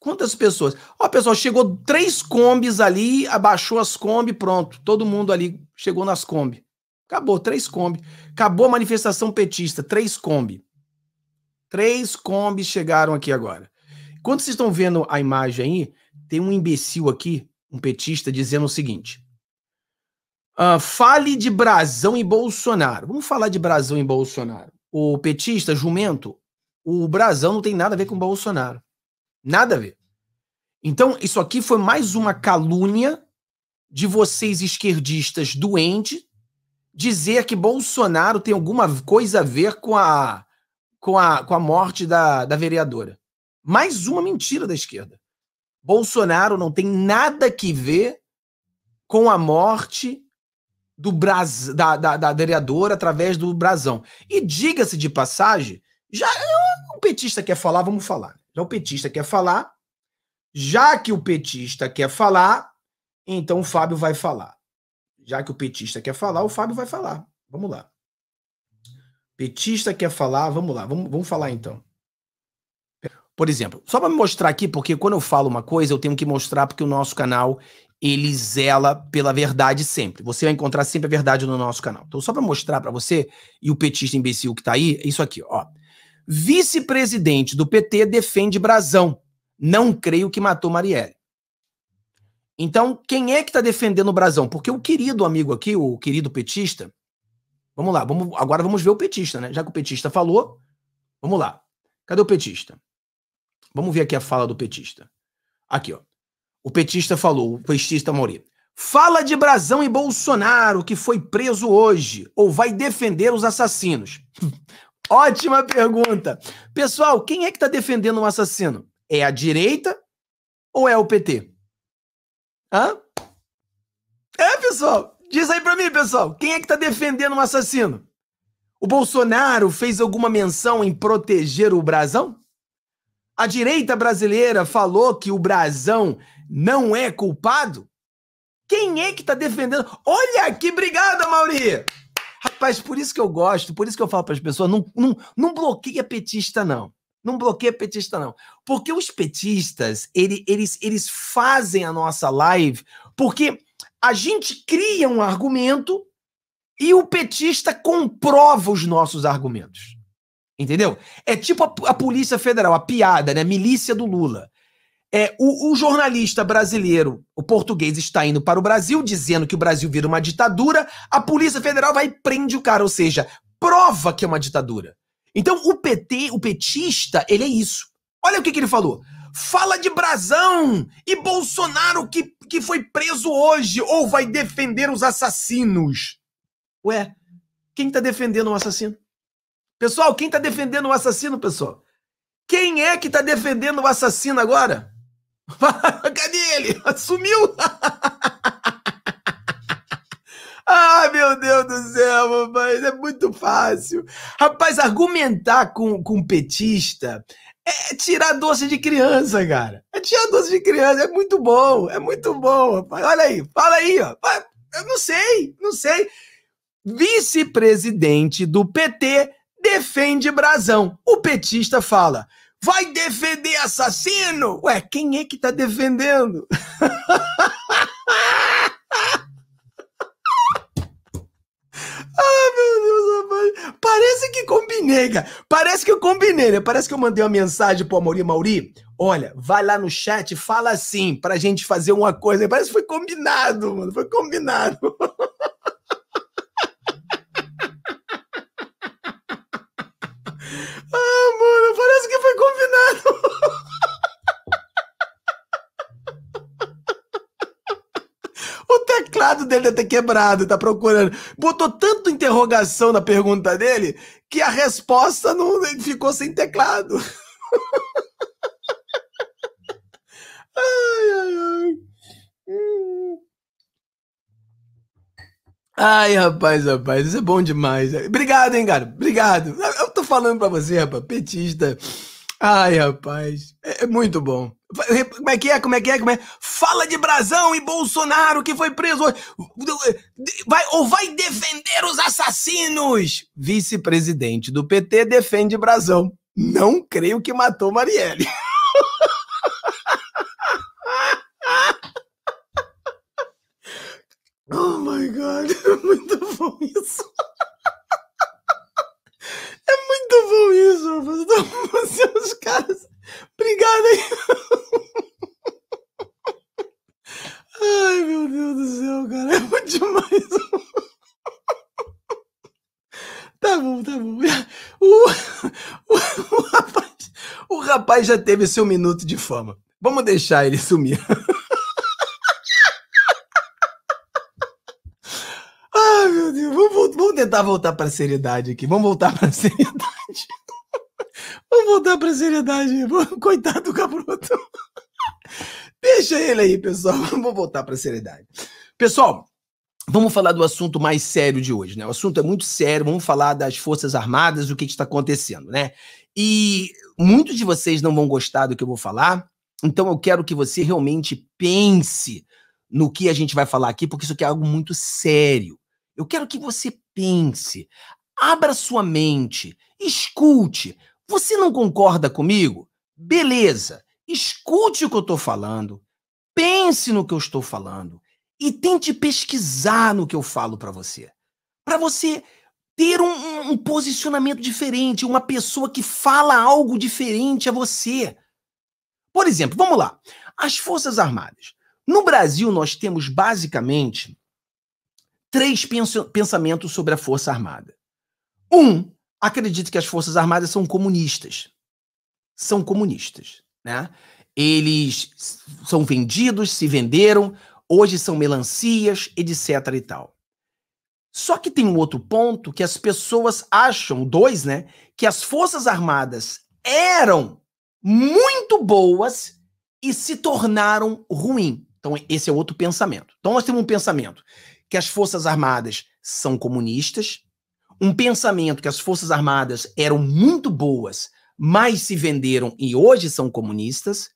Quantas pessoas? Ó, pessoal, chegou três combis ali, abaixou as combi, pronto. Todo mundo ali chegou nas combi. Acabou, três combi. Acabou a manifestação petista, três combi. Três combis chegaram aqui agora. Quando vocês estão vendo a imagem aí, tem um imbecil aqui, um petista, dizendo o seguinte. Uh, fale de Brasão e Bolsonaro. Vamos falar de Brasão e Bolsonaro. O petista, jumento, o Brasão não tem nada a ver com Bolsonaro. Nada a ver. Então, isso aqui foi mais uma calúnia de vocês esquerdistas doentes dizer que Bolsonaro tem alguma coisa a ver com a, com a, com a morte da, da vereadora. Mais uma mentira da esquerda. Bolsonaro não tem nada que ver com a morte do bras da, da, da vereadora através do Brasão. E diga-se de passagem, já petista quer falar, vamos falar. Já o petista quer falar. Já que o petista quer falar, então o Fábio vai falar. Já que o petista quer falar, o Fábio vai falar. Vamos lá. Petista quer falar, vamos lá, vamos, vamos falar então. Por exemplo, só para mostrar aqui, porque quando eu falo uma coisa, eu tenho que mostrar porque o nosso canal ele zela pela verdade sempre. Você vai encontrar sempre a verdade no nosso canal. Então, só para mostrar para você e o petista imbecil que tá aí, é isso aqui, ó. Vice-presidente do PT defende Brasão. Não creio que matou Marielle. Então, quem é que está defendendo o Brasão? Porque o querido amigo aqui, o querido petista, vamos lá, vamos, agora vamos ver o petista, né? Já que o petista falou, vamos lá. Cadê o petista? Vamos ver aqui a fala do petista. Aqui, ó. O petista falou, o petista Mauri. Fala de Brasão e Bolsonaro, que foi preso hoje, ou vai defender os assassinos. <laughs> Ótima pergunta. Pessoal, quem é que está defendendo um assassino? É a direita ou é o PT? Hã? É, pessoal. Diz aí para mim, pessoal. Quem é que está defendendo um assassino? O Bolsonaro fez alguma menção em proteger o brasão? A direita brasileira falou que o brasão não é culpado? Quem é que está defendendo? Olha aqui, brigada Mauri! Rapaz, por isso que eu gosto, por isso que eu falo para as pessoas: não, não, não bloqueia petista, não. Não bloqueia petista, não. Porque os petistas, ele, eles, eles fazem a nossa live porque a gente cria um argumento e o petista comprova os nossos argumentos. Entendeu? É tipo a, a Polícia Federal, a piada, né? Milícia do Lula. É, o, o, jornalista brasileiro, o português, está indo para o Brasil, dizendo que o Brasil vira uma ditadura, a Polícia Federal vai e prende o cara, ou seja, prova que é uma ditadura. Então o PT, o petista, ele é isso. Olha o que, que ele falou. Fala de brasão e Bolsonaro que, que foi preso hoje ou vai defender os assassinos. Ué, quem está defendendo um assassino? Pessoal, quem está defendendo o um assassino, pessoal? Quem é que está defendendo o assassino agora? <laughs> Cadê ele? Sumiu! <laughs> ah, meu Deus do céu, mas é muito fácil. Rapaz, argumentar com, com petista é, é tirar doce de criança, cara. É tirar doce de criança, é muito bom, é muito bom, rapaz. Olha aí, fala aí, ó. Eu não sei, não sei. Vice-presidente do PT defende Brasão. O petista fala: Vai defender assassino? Ué, quem é que tá defendendo? <laughs> ah, meu Deus, rapaz. Parece que combinei, cara. Parece que eu combinei, né? Parece que eu mandei uma mensagem pro Amaury Mauri. Olha, vai lá no chat, fala assim, pra gente fazer uma coisa. Parece que foi combinado, mano. Foi combinado. <laughs> ah, dele deve ter quebrado, tá procurando. Botou tanto interrogação na pergunta dele que a resposta não ficou sem teclado. <laughs> ai, ai, ai. Ai, rapaz, rapaz, isso é bom demais. Obrigado, hein, cara. Obrigado. Eu tô falando pra você, rapaz, petista. Ai, rapaz, é, é muito bom. Como é que é? Como é que é? Como é? Fala de Brasão e Bolsonaro que foi preso. Eh, vai, ou vai defender os assassinos? Vice-presidente do PT defende Brasão. Não creio que matou Marielle. <laughs> oh my God, <laughs> é muito bom isso. <laughs> É muito bom isso, Os caras Obrigado aí. Ai, meu Deus do céu, cara. É muito demais. Tá bom, tá bom. O, o, o, rapaz, o rapaz já teve seu minuto de fama. Vamos deixar ele sumir. Ai, meu Deus. Vamos, vamos tentar voltar para a seriedade aqui. Vamos voltar para a seriedade. Vamos voltar para a seriedade. <laughs> Coitado do Caproto. Deixa ele aí, pessoal. <laughs> Vamos voltar para a seriedade. Pessoal, Vamos falar do assunto mais sério de hoje, né? O assunto é muito sério, vamos falar das Forças Armadas, o que está acontecendo, né? E muitos de vocês não vão gostar do que eu vou falar, então eu quero que você realmente pense no que a gente vai falar aqui, porque isso aqui é algo muito sério. Eu quero que você pense, abra sua mente, escute, você não concorda comigo? Beleza. Escute o que eu estou falando, pense no que eu estou falando e tente pesquisar no que eu falo para você. Para você ter um, um, posicionamento diferente, uma pessoa que fala algo diferente a você. Por exemplo, vamos lá. As Forças Armadas. No Brasil, nós temos basicamente três pensamentos sobre a Força Armada. Um, acredito que as Forças Armadas são comunistas. São comunistas, né? Eles são vendidos, se venderam, hoje são melancias, etc e tal. Só que tem um outro ponto que as pessoas acham, dois, né, que as Forças Armadas eram muito boas e se tornaram ruim. Então esse é outro pensamento. Então nós temos um pensamento que as Forças Armadas são comunistas, um pensamento que as Forças Armadas eram muito boas, mas se venderam e hoje são comunistas,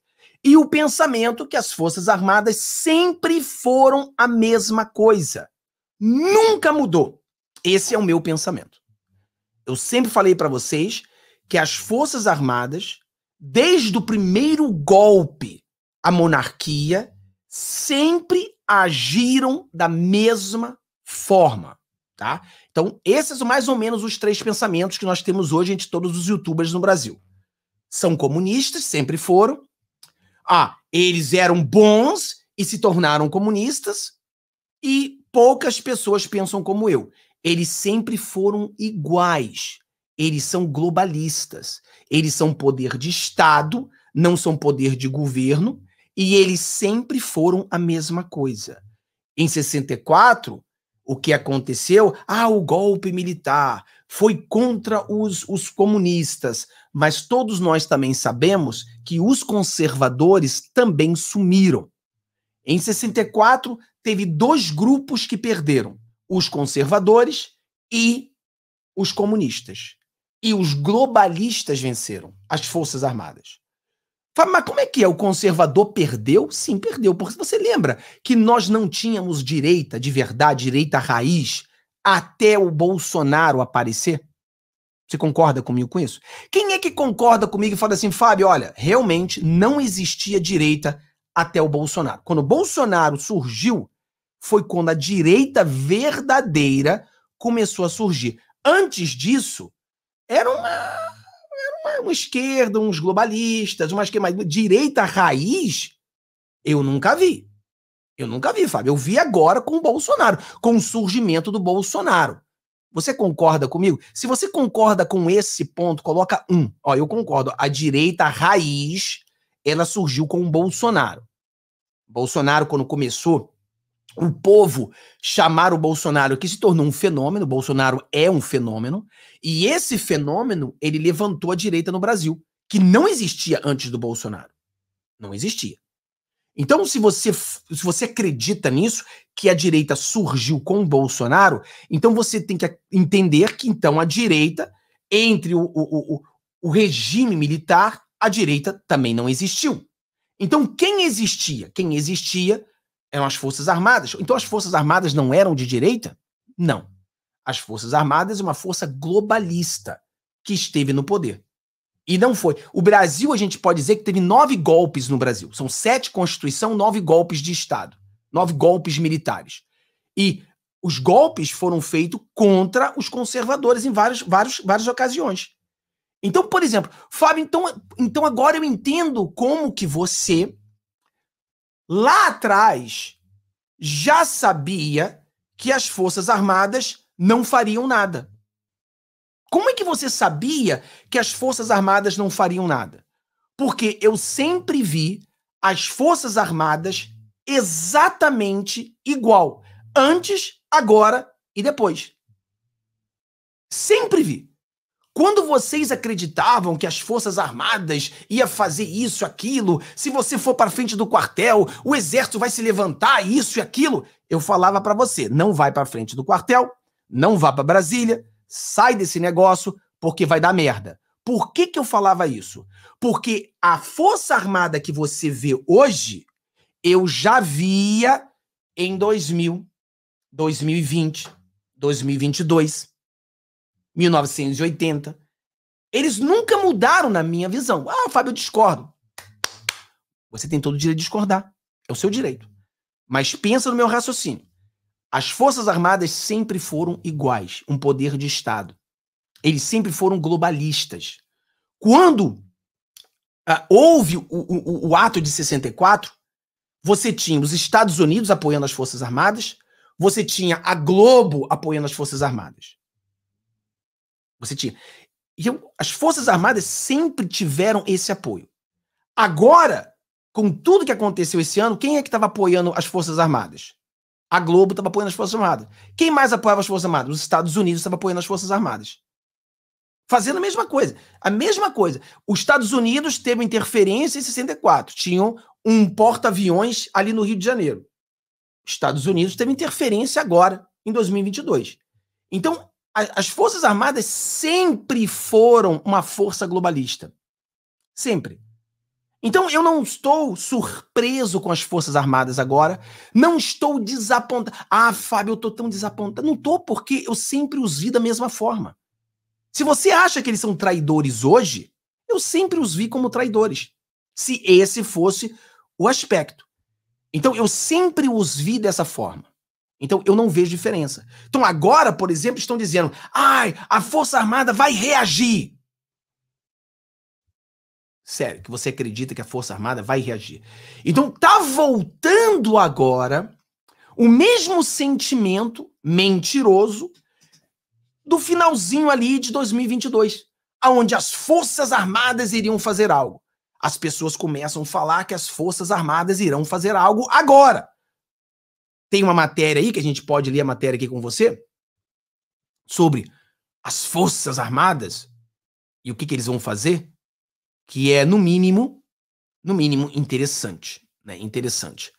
e o pensamento que as Forças Armadas sempre foram a mesma coisa. Nunca mudou. Esse é o meu pensamento. Eu sempre falei para vocês que as Forças Armadas, desde o primeiro golpe à monarquia, sempre agiram da mesma forma, tá? Então, esses são mais ou menos os três pensamentos que nós temos hoje entre todos os youtubers no Brasil. São comunistas, sempre foram. Ah, eles eram bons e se tornaram comunistas. E poucas pessoas pensam como eu. Eles sempre foram iguais. Eles são globalistas. Eles são poder de Estado, não são poder de governo. E eles sempre foram a mesma coisa. Em 64, o que aconteceu, ah, o golpe militar foi contra os, os comunistas, mas todos nós também sabemos que os conservadores também sumiram. Em 64, teve dois grupos que perderam: os conservadores e os comunistas. E os globalistas venceram as Forças Armadas. Mas como é que é? O conservador perdeu? Sim, perdeu. Porque você lembra que nós não tínhamos direita de verdade, direita raiz, até o Bolsonaro aparecer? Você concorda comigo com isso? Quem é que concorda comigo e fala assim, Fábio, olha, realmente não existia direita até o Bolsonaro. Quando o Bolsonaro surgiu, foi quando a direita verdadeira começou a surgir. Antes disso, era uma era uma, uma esquerda, uns globalistas, uma esquerda, mas direita raiz, eu nunca vi. Eu nunca vi, Fábio. Eu vi agora com o Bolsonaro, com o surgimento do Bolsonaro. Você concorda comigo? Se você concorda com esse ponto, coloca um. Ó, eu concordo. A direita raiz, ela surgiu com o Bolsonaro. Bolsonaro, quando começou, o povo chamar o Bolsonaro, que se tornou um fenômeno, o Bolsonaro é um fenômeno, e esse fenômeno ele levantou a direita no Brasil, que não existia antes do Bolsonaro. Não existia. Então, se você, se você acredita nisso, que a direita surgiu com o Bolsonaro, então você tem que entender que então a direita, entre o, o, o, o regime militar, a direita também não existiu. Então, quem existia? Quem existia eram as Forças Armadas. Então as Forças Armadas não eram de direita? Não. As Forças Armadas é uma força globalista que esteve no poder. E não foi. O Brasil, a gente pode dizer que teve nove golpes no Brasil. São sete Constituição, nove golpes de Estado, nove golpes militares. E os golpes foram feitos contra os conservadores em vários, vários, várias ocasiões. Então, por exemplo, Fábio, então, então agora eu entendo como que você lá atrás já sabia que as Forças Armadas não fariam nada. Como é que você sabia que as Forças Armadas não fariam nada? Porque eu sempre vi as Forças Armadas exatamente igual. Antes, agora e depois. Sempre vi. Quando vocês acreditavam que as Forças Armadas ia fazer isso, aquilo, se você for para frente do quartel, o exército vai se levantar, isso e aquilo, eu falava para você, não vai para frente do quartel, não vá para Brasília, sai desse negócio porque vai dar merda. Por que que eu falava isso? Porque a Força Armada que você vê hoje, eu já via em 2000, 2020, 2022. 1980. Eles nunca mudaram na minha visão. Ah, Fábio, eu discordo. Você tem todo o direito de discordar. É o seu direito. Mas pensa no meu raciocínio. As Forças Armadas sempre foram iguais, um poder de Estado. Eles sempre foram globalistas. Quando ah, houve o, o, o ato de 64, você tinha os Estados Unidos apoiando as Forças Armadas, você tinha a Globo apoiando as Forças Armadas. Você tinha. E eu, as Forças Armadas sempre tiveram esse apoio. Agora, com tudo que aconteceu esse ano, quem é que estava apoiando as Forças Armadas? A Globo estava apoiando as Forças Armadas. Quem mais apoiava as Forças Armadas? Os Estados Unidos estava apoiando as Forças Armadas. Fazendo a mesma coisa. A mesma coisa. Os Estados Unidos teve interferência em 64. Tinham um porta-aviões ali no Rio de Janeiro. Estados Unidos teve interferência agora, em 2022. Então, as Forças Armadas sempre foram uma força globalista. Sempre. Então eu não estou surpreso com as Forças Armadas agora, não estou desapontado. Ah, Fábio, eu estou tão desapontado. Não estou, porque eu sempre os vi da mesma forma. Se você acha que eles são traidores hoje, eu sempre os vi como traidores. Se esse fosse o aspecto. Então eu sempre os vi dessa forma. Então eu não vejo diferença. Então agora, por exemplo, estão dizendo: "Ai, a Força Armada vai reagir". Sério, que você acredita que a Força Armada vai reagir. Então tá voltando agora o mesmo sentimento mentiroso do finalzinho ali de 2022, aonde as Forças Armadas iriam fazer algo. As pessoas começam a falar que as Forças Armadas irão fazer algo agora tem uma matéria aí que a gente pode ler a matéria aqui com você sobre as Forças Armadas e o que, que eles vão fazer, que é, no mínimo, no mínimo, interessante. Né? Interessante.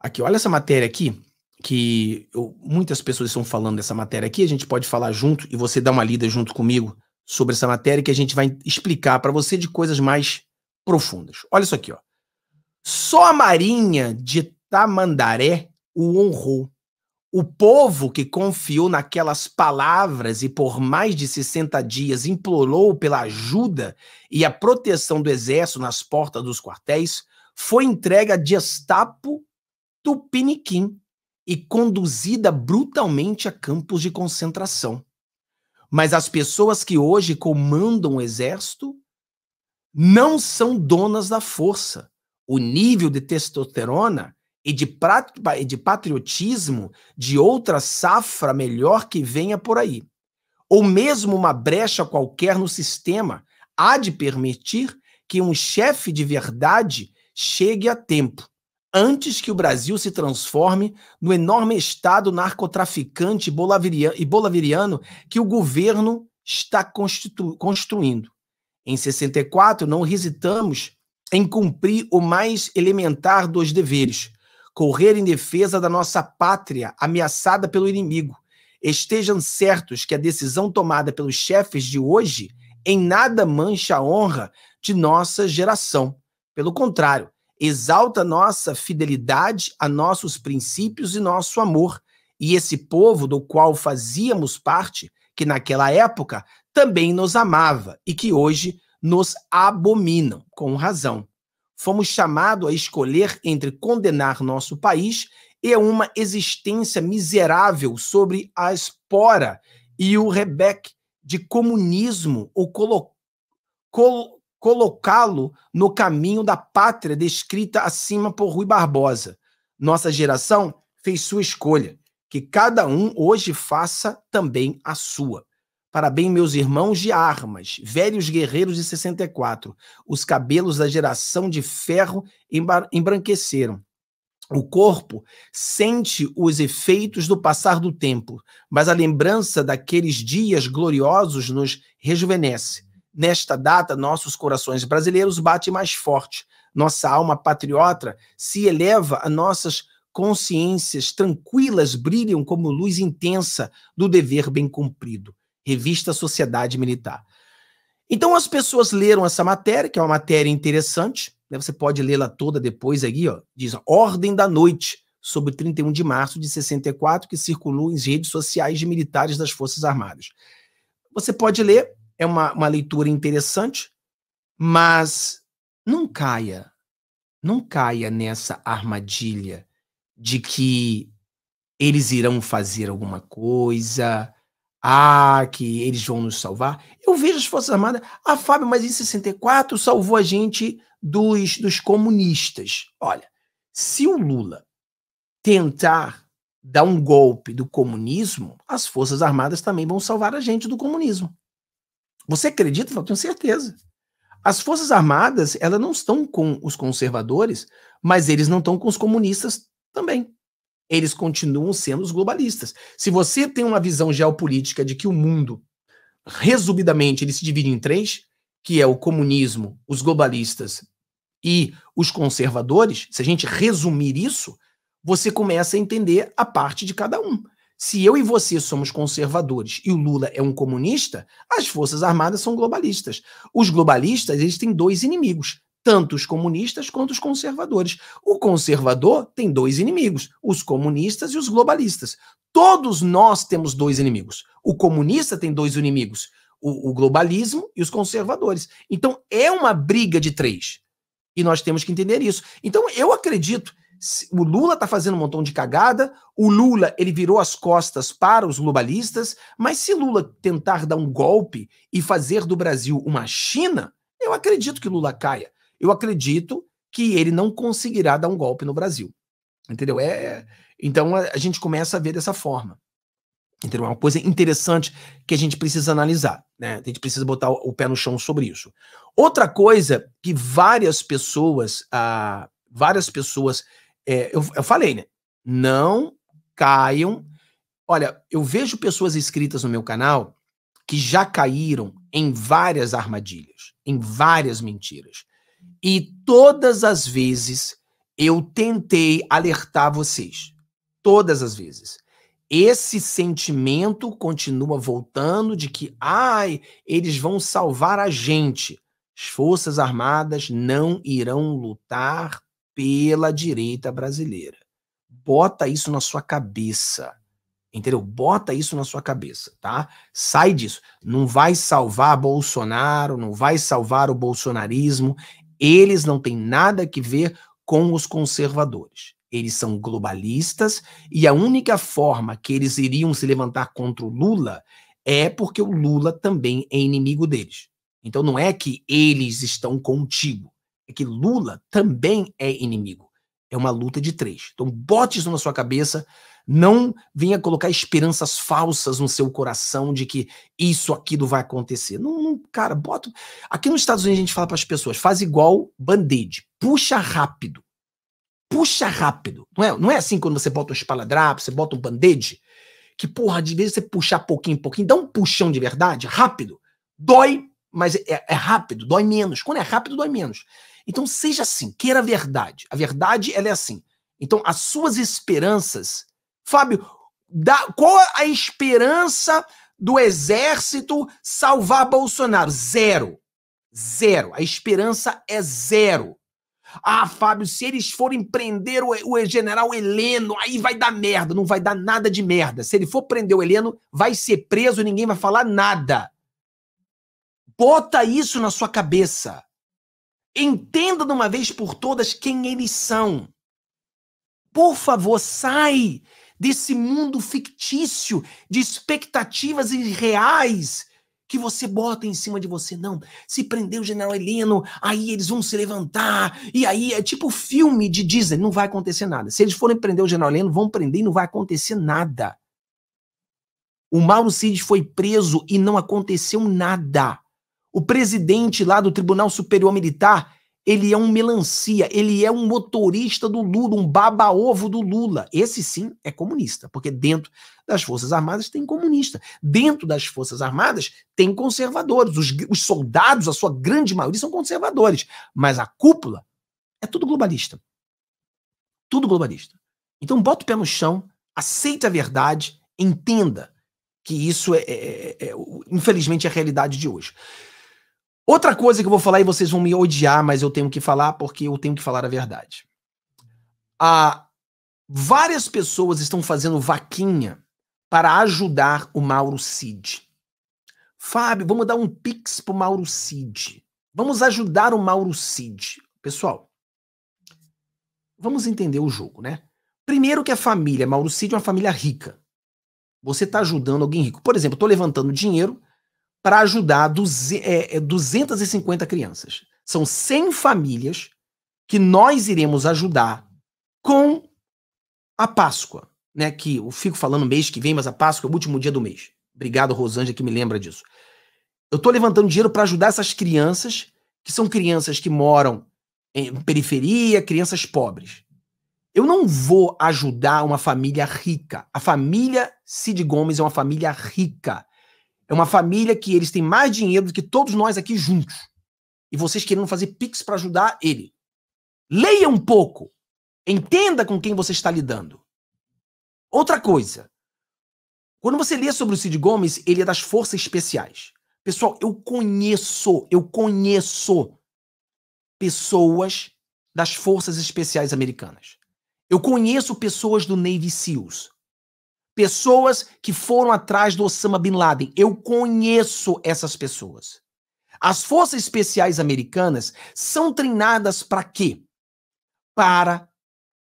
Aqui, olha essa matéria aqui, que eu, muitas pessoas estão falando dessa matéria aqui, a gente pode falar junto e você dá uma lida junto comigo sobre essa matéria que a gente vai explicar para você de coisas mais profundas. Olha isso aqui, ó. Só a Marinha de Tamandaré o honrou. O povo que confiou naquelas palavras e por mais de 60 dias implorou pela ajuda e a proteção do exército nas portas dos quartéis foi entregue a Gestapo Tupiniquim e conduzida brutalmente a campos de concentração. Mas as pessoas que hoje comandam o exército não são donas da força. O nível de testosterona e de, e de patriotismo de outra safra melhor que venha por aí. Ou mesmo uma brecha qualquer no sistema há de permitir que um chefe de verdade chegue a tempo, antes que o Brasil se transforme no enorme estado narcotraficante e bolaviriano que o governo está construindo. Em 64, não hesitamos em cumprir o mais elementar dos deveres, correr em defesa da nossa pátria ameaçada pelo inimigo. Estejam certos que a decisão tomada pelos chefes de hoje em nada mancha a honra de nossa geração. Pelo contrário, exalta nossa fidelidade a nossos princípios e nosso amor. E esse povo do qual fazíamos parte, que naquela época também nos amava e que hoje nos abominam, com razão fomos chamados a escolher entre condenar nosso país e uma existência miserável sobre a espora e o rebeque de comunismo ou colo col colocá-lo no caminho da pátria descrita acima por Rui Barbosa. Nossa geração fez sua escolha, que cada um hoje faça também a sua. Parabéns, meus irmãos de armas, velhos guerreiros de 64. Os cabelos da geração de ferro embranqueceram. O corpo sente os efeitos do passar do tempo, mas a lembrança daqueles dias gloriosos nos rejuvenesce. Nesta data, nossos corações brasileiros batem mais forte. Nossa alma patriota se eleva a nossas consciências tranquilas brilham como luz intensa do dever bem cumprido. Revista Sociedade Militar. Então as pessoas leram essa matéria, que é uma matéria interessante, né? você pode lê-la toda depois aqui. ó, diz Ordem da Noite, sobre 31 de março de 64, que circulou em redes sociais de militares das Forças Armadas. Você pode ler, é uma, uma leitura interessante, mas não caia, não caia nessa armadilha de que eles irão fazer alguma coisa, ah, que eles vão nos salvar. Eu vejo as Forças Armadas. Ah, Fábio, mas em 64 salvou a gente dos, dos comunistas. Olha, se o Lula tentar dar um golpe do comunismo, as Forças Armadas também vão salvar a gente do comunismo. Você acredita? Eu tenho certeza. As Forças Armadas, elas não estão com os conservadores, mas eles não estão com os comunistas também eles continuam sendo os globalistas. Se você tem uma visão geopolítica de que o mundo, resumidamente, ele se divide em três, que é o comunismo, os globalistas e os conservadores, se a gente resumir isso, você começa a entender a parte de cada um. Se eu e você somos conservadores e o Lula é um comunista, as Forças Armadas são globalistas. Os globalistas, eles têm dois inimigos tanto os comunistas quanto os conservadores. O conservador tem dois inimigos: os comunistas e os globalistas. Todos nós temos dois inimigos. O comunista tem dois inimigos: o, o globalismo e os conservadores. Então é uma briga de três. E nós temos que entender isso. Então eu acredito. O Lula está fazendo um montão de cagada. O Lula ele virou as costas para os globalistas. Mas se Lula tentar dar um golpe e fazer do Brasil uma China, eu acredito que Lula caia eu acredito que ele não conseguirá dar um golpe no Brasil. Entendeu? É, então a, a gente começa a ver dessa forma. Entendeu? É uma coisa interessante que a gente precisa analisar, né? A gente precisa botar o, o pé no chão sobre isso. Outra coisa que várias pessoas, ah, várias pessoas, é, eu, eu falei, né? Não caiam. Olha, eu vejo pessoas inscritas no meu canal que já caíram em várias armadilhas, em várias mentiras. E todas as vezes eu tentei alertar vocês. Todas as vezes. Esse sentimento continua voltando de que, ai, eles vão salvar a gente. As Forças Armadas não irão lutar pela direita brasileira. Bota isso na sua cabeça. Entendeu? Bota isso na sua cabeça, tá? Sai disso. Não vai salvar Bolsonaro, não vai salvar o bolsonarismo. Eles não têm nada que ver com os conservadores. Eles são globalistas e a única forma que eles iriam se levantar contra o Lula é porque o Lula também é inimigo deles. Então não é que eles estão contigo, é que Lula também é inimigo. É uma luta de três. Então bote isso na sua cabeça não venha colocar esperanças falsas no seu coração de que isso, aquilo vai acontecer. Não, não cara, bota. Aqui nos Estados Unidos a gente fala para as pessoas: faz igual band-aid, puxa rápido. Puxa rápido. Não é, não é assim quando você bota um espaladrapo, você bota um band-aid, que porra, de vez você puxar pouquinho, pouquinho, dá um puxão de verdade, rápido. Dói, mas é, é rápido, dói menos. Quando é rápido, dói menos. Então seja assim, queira a verdade. A verdade ela é assim. Então as suas esperanças Fábio, qual a esperança do exército salvar Bolsonaro? Zero. Zero. A esperança é zero. Ah, Fábio, se eles forem prender o, o, general Heleno, aí vai dar merda. Não vai dar nada de merda. Se ele for prender o Heleno, vai ser preso, ninguém vai falar nada. Bota isso na sua cabeça. Entenda de uma vez por todas quem eles são. Por favor, sai desse mundo fictício de expectativas irreais que você bota em cima de você. Não, se prender o general Heleno, aí eles vão se levantar, e aí é tipo filme de Disney, não vai acontecer nada. Se eles forem prender o general Heleno, vão prender e não vai acontecer nada. O Mauro Cid foi preso e não aconteceu nada. O presidente lá do Tribunal Superior Militar ele é um melancia, ele é um motorista do Lula, um baba-ovo do Lula. Esse sim é comunista, porque dentro das Forças Armadas tem comunista. Dentro das Forças Armadas tem conservadores. Os, os soldados, a sua grande maioria, são conservadores. Mas a cúpula é tudo globalista. Tudo globalista. Então bota o pé no chão, aceita a verdade, entenda que isso é, é, é, é infelizmente, é a realidade de hoje. Outra coisa que eu vou falar e vocês vão me odiar, mas eu tenho que falar porque eu tenho que falar a verdade. Ah, várias pessoas estão fazendo vaquinha para ajudar o Mauro Cid. Fábio, vamos dar um pix pro Mauro Cid. Vamos ajudar o Mauro Cid. Pessoal, vamos entender o jogo, né? Primeiro que a família Mauro Cid é uma família rica. Você está ajudando alguém rico. Por exemplo, estou levantando dinheiro para ajudar 250 é, é, crianças. São 100 famílias que nós iremos ajudar com a Páscoa, né? Que eu fico falando mês que vem, mas a Páscoa é o último dia do mês. Obrigado, Rosângela, que me lembra disso. Eu estou levantando dinheiro para ajudar essas crianças, que são crianças que moram em periferia, crianças pobres. Eu não vou ajudar uma família rica. A família Cid Gomes é uma família rica. É uma família que eles têm mais dinheiro do que todos nós aqui juntos. E vocês querendo fazer pix para ajudar ele. Leia um pouco. Entenda com quem você está lidando. Outra coisa. Quando você lê sobre o Cid Gomes, ele é das forças especiais. Pessoal, eu conheço, eu conheço pessoas das forças especiais americanas. Eu conheço pessoas do Navy SEALs pessoas que foram atrás do Osama Bin Laden. Eu conheço essas pessoas. As forças especiais americanas são treinadas para quê? Para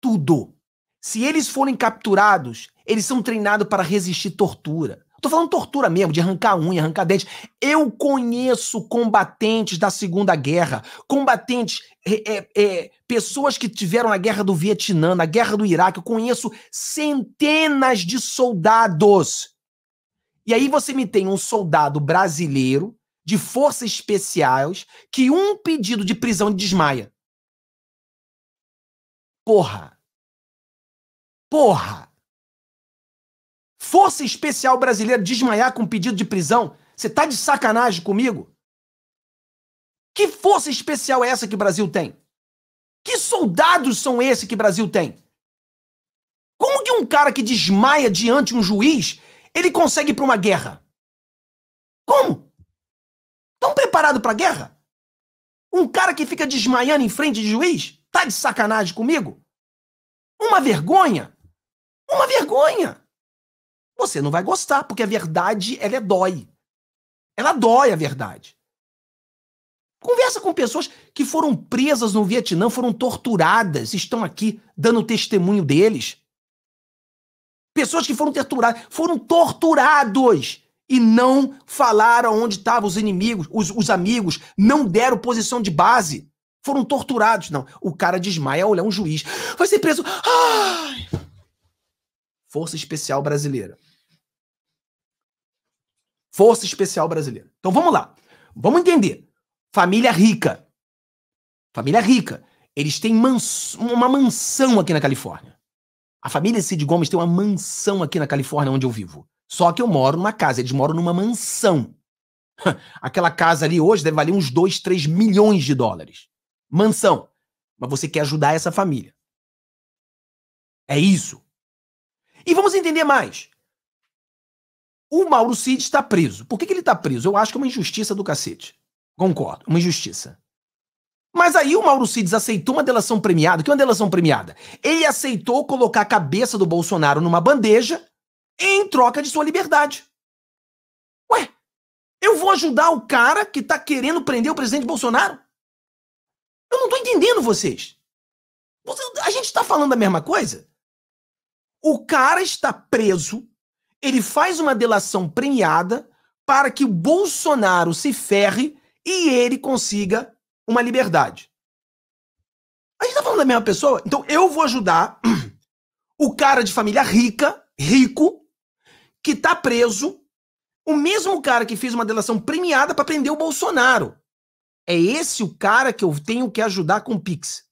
tudo. Se eles forem capturados, eles são treinados para resistir tortura. Estou falando tortura mesmo, de arrancar unha, arrancar dente. Eu conheço combatentes da Segunda Guerra, combatentes é, é, é, pessoas que tiveram na guerra do Vietnã, na guerra do Iraque, eu conheço centenas de soldados. E aí você me tem um soldado brasileiro de forças especiais que um pedido de prisão desmaia. Porra. Porra. Força Especial Brasileira desmaiar com pedido de prisão? Você tá de sacanagem comigo? Que força especial é essa que o Brasil tem? Que soldados são esses que o Brasil tem? Como que um cara que desmaia diante um juiz, ele consegue ir para uma guerra? Como? Estão preparados para a guerra? Um cara que fica desmaiando em frente de juiz? Tá de sacanagem comigo? Uma vergonha? Uma vergonha! Você não vai gostar, porque a verdade, ela é dói. Ela dói a verdade. Conversa com pessoas que foram presas no Vietnã, foram torturadas, estão aqui dando testemunho deles. Pessoas que foram torturadas, foram torturados e não falaram onde estavam os inimigos, os, os amigos, não deram posição de base, foram torturados. Não, o cara desmaia ao olhar é um juiz. Vai ser preso. Ai! Força Especial Brasileira. Força Especial Brasileira. Então vamos lá. Vamos entender família rica. Família rica. Eles têm uma mansão aqui na Califórnia. A família Cid Gomes tem uma mansão aqui na Califórnia onde eu vivo. Só que eu moro numa casa, eles moram numa mansão. <laughs> Aquela casa ali hoje deve valer uns 2, 3 milhões de dólares. Mansão. Mas você quer ajudar essa família. É isso. E vamos entender mais. O Mauro Cid está preso. Por que, que ele está preso? Eu acho que é uma injustiça do cacete. Concordo, uma injustiça. Mas aí o Mauro Cides aceitou uma delação premiada. O que é uma delação premiada? Ele aceitou colocar a cabeça do Bolsonaro numa bandeja em troca de sua liberdade. Ué, eu vou ajudar o cara que tá querendo prender o presidente Bolsonaro? Eu não tô entendendo vocês. A gente tá falando a mesma coisa? O cara está preso, ele faz uma delação premiada para que o Bolsonaro se ferre e ele consiga uma liberdade. A gente tá falando da mesma pessoa? Então eu vou ajudar <clears throat> o cara de família rica, rico, que tá preso, o mesmo cara que fez uma delação premiada para prender o Bolsonaro. É esse o cara que eu tenho que ajudar com o Pix.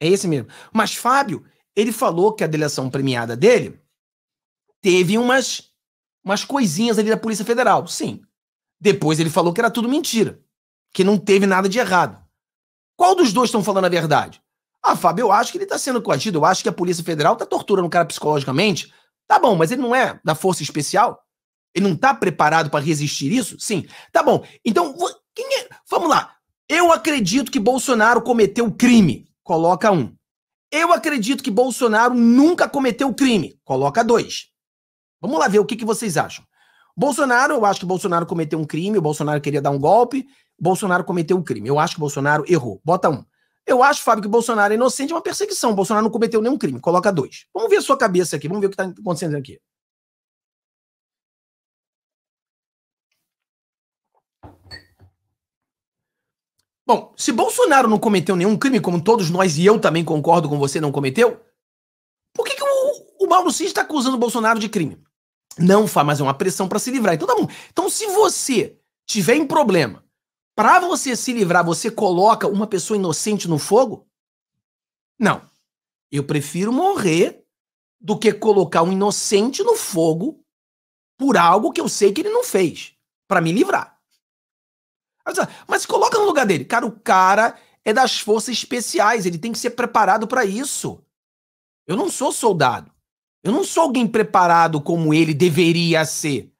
É esse mesmo. Mas Fábio, ele falou que a delação premiada dele teve umas, umas coisinhas ali da Polícia Federal. Sim. Depois ele falou que era tudo mentira, que não teve nada de errado. Qual dos dois estão falando a verdade? Ah, Fábio, eu acho que ele está sendo coagido, eu acho que a Polícia Federal está torturando o cara psicologicamente. Tá bom, mas ele não é da Força Especial? Ele não está preparado para resistir isso? Sim. Tá bom. Então, é? vamos lá. Eu acredito que Bolsonaro cometeu crime. Coloca um. Eu acredito que Bolsonaro nunca cometeu crime. Coloca dois. Vamos lá ver o que, que vocês acham. Bolsonaro, eu acho que Bolsonaro cometeu um crime, o Bolsonaro queria dar um golpe, Bolsonaro cometeu um crime. Eu acho que Bolsonaro errou. Bota um. Eu acho, Fábio, que Bolsonaro é inocente de é uma perseguição. Bolsonaro não cometeu nenhum crime. Coloca dois. Vamos ver a sua cabeça aqui. Vamos ver o que está acontecendo aqui. Bom, se Bolsonaro não cometeu nenhum crime, como todos nós e eu também concordo com você, não cometeu, por que, que o, o Mauro Cid está acusando o Bolsonaro de crime? não faz, mas é uma pressão para se livrar. Então tá bom. Então se você tiver em problema, para você se livrar, você coloca uma pessoa inocente no fogo? Não. Eu prefiro morrer do que colocar um inocente no fogo por algo que eu sei que ele não fez, para me livrar. Ah, mas coloca no lugar dele. Cara, o cara é das forças especiais, ele tem que ser preparado para isso. Eu não sou soldado. Eu não sou alguém preparado como ele deveria ser.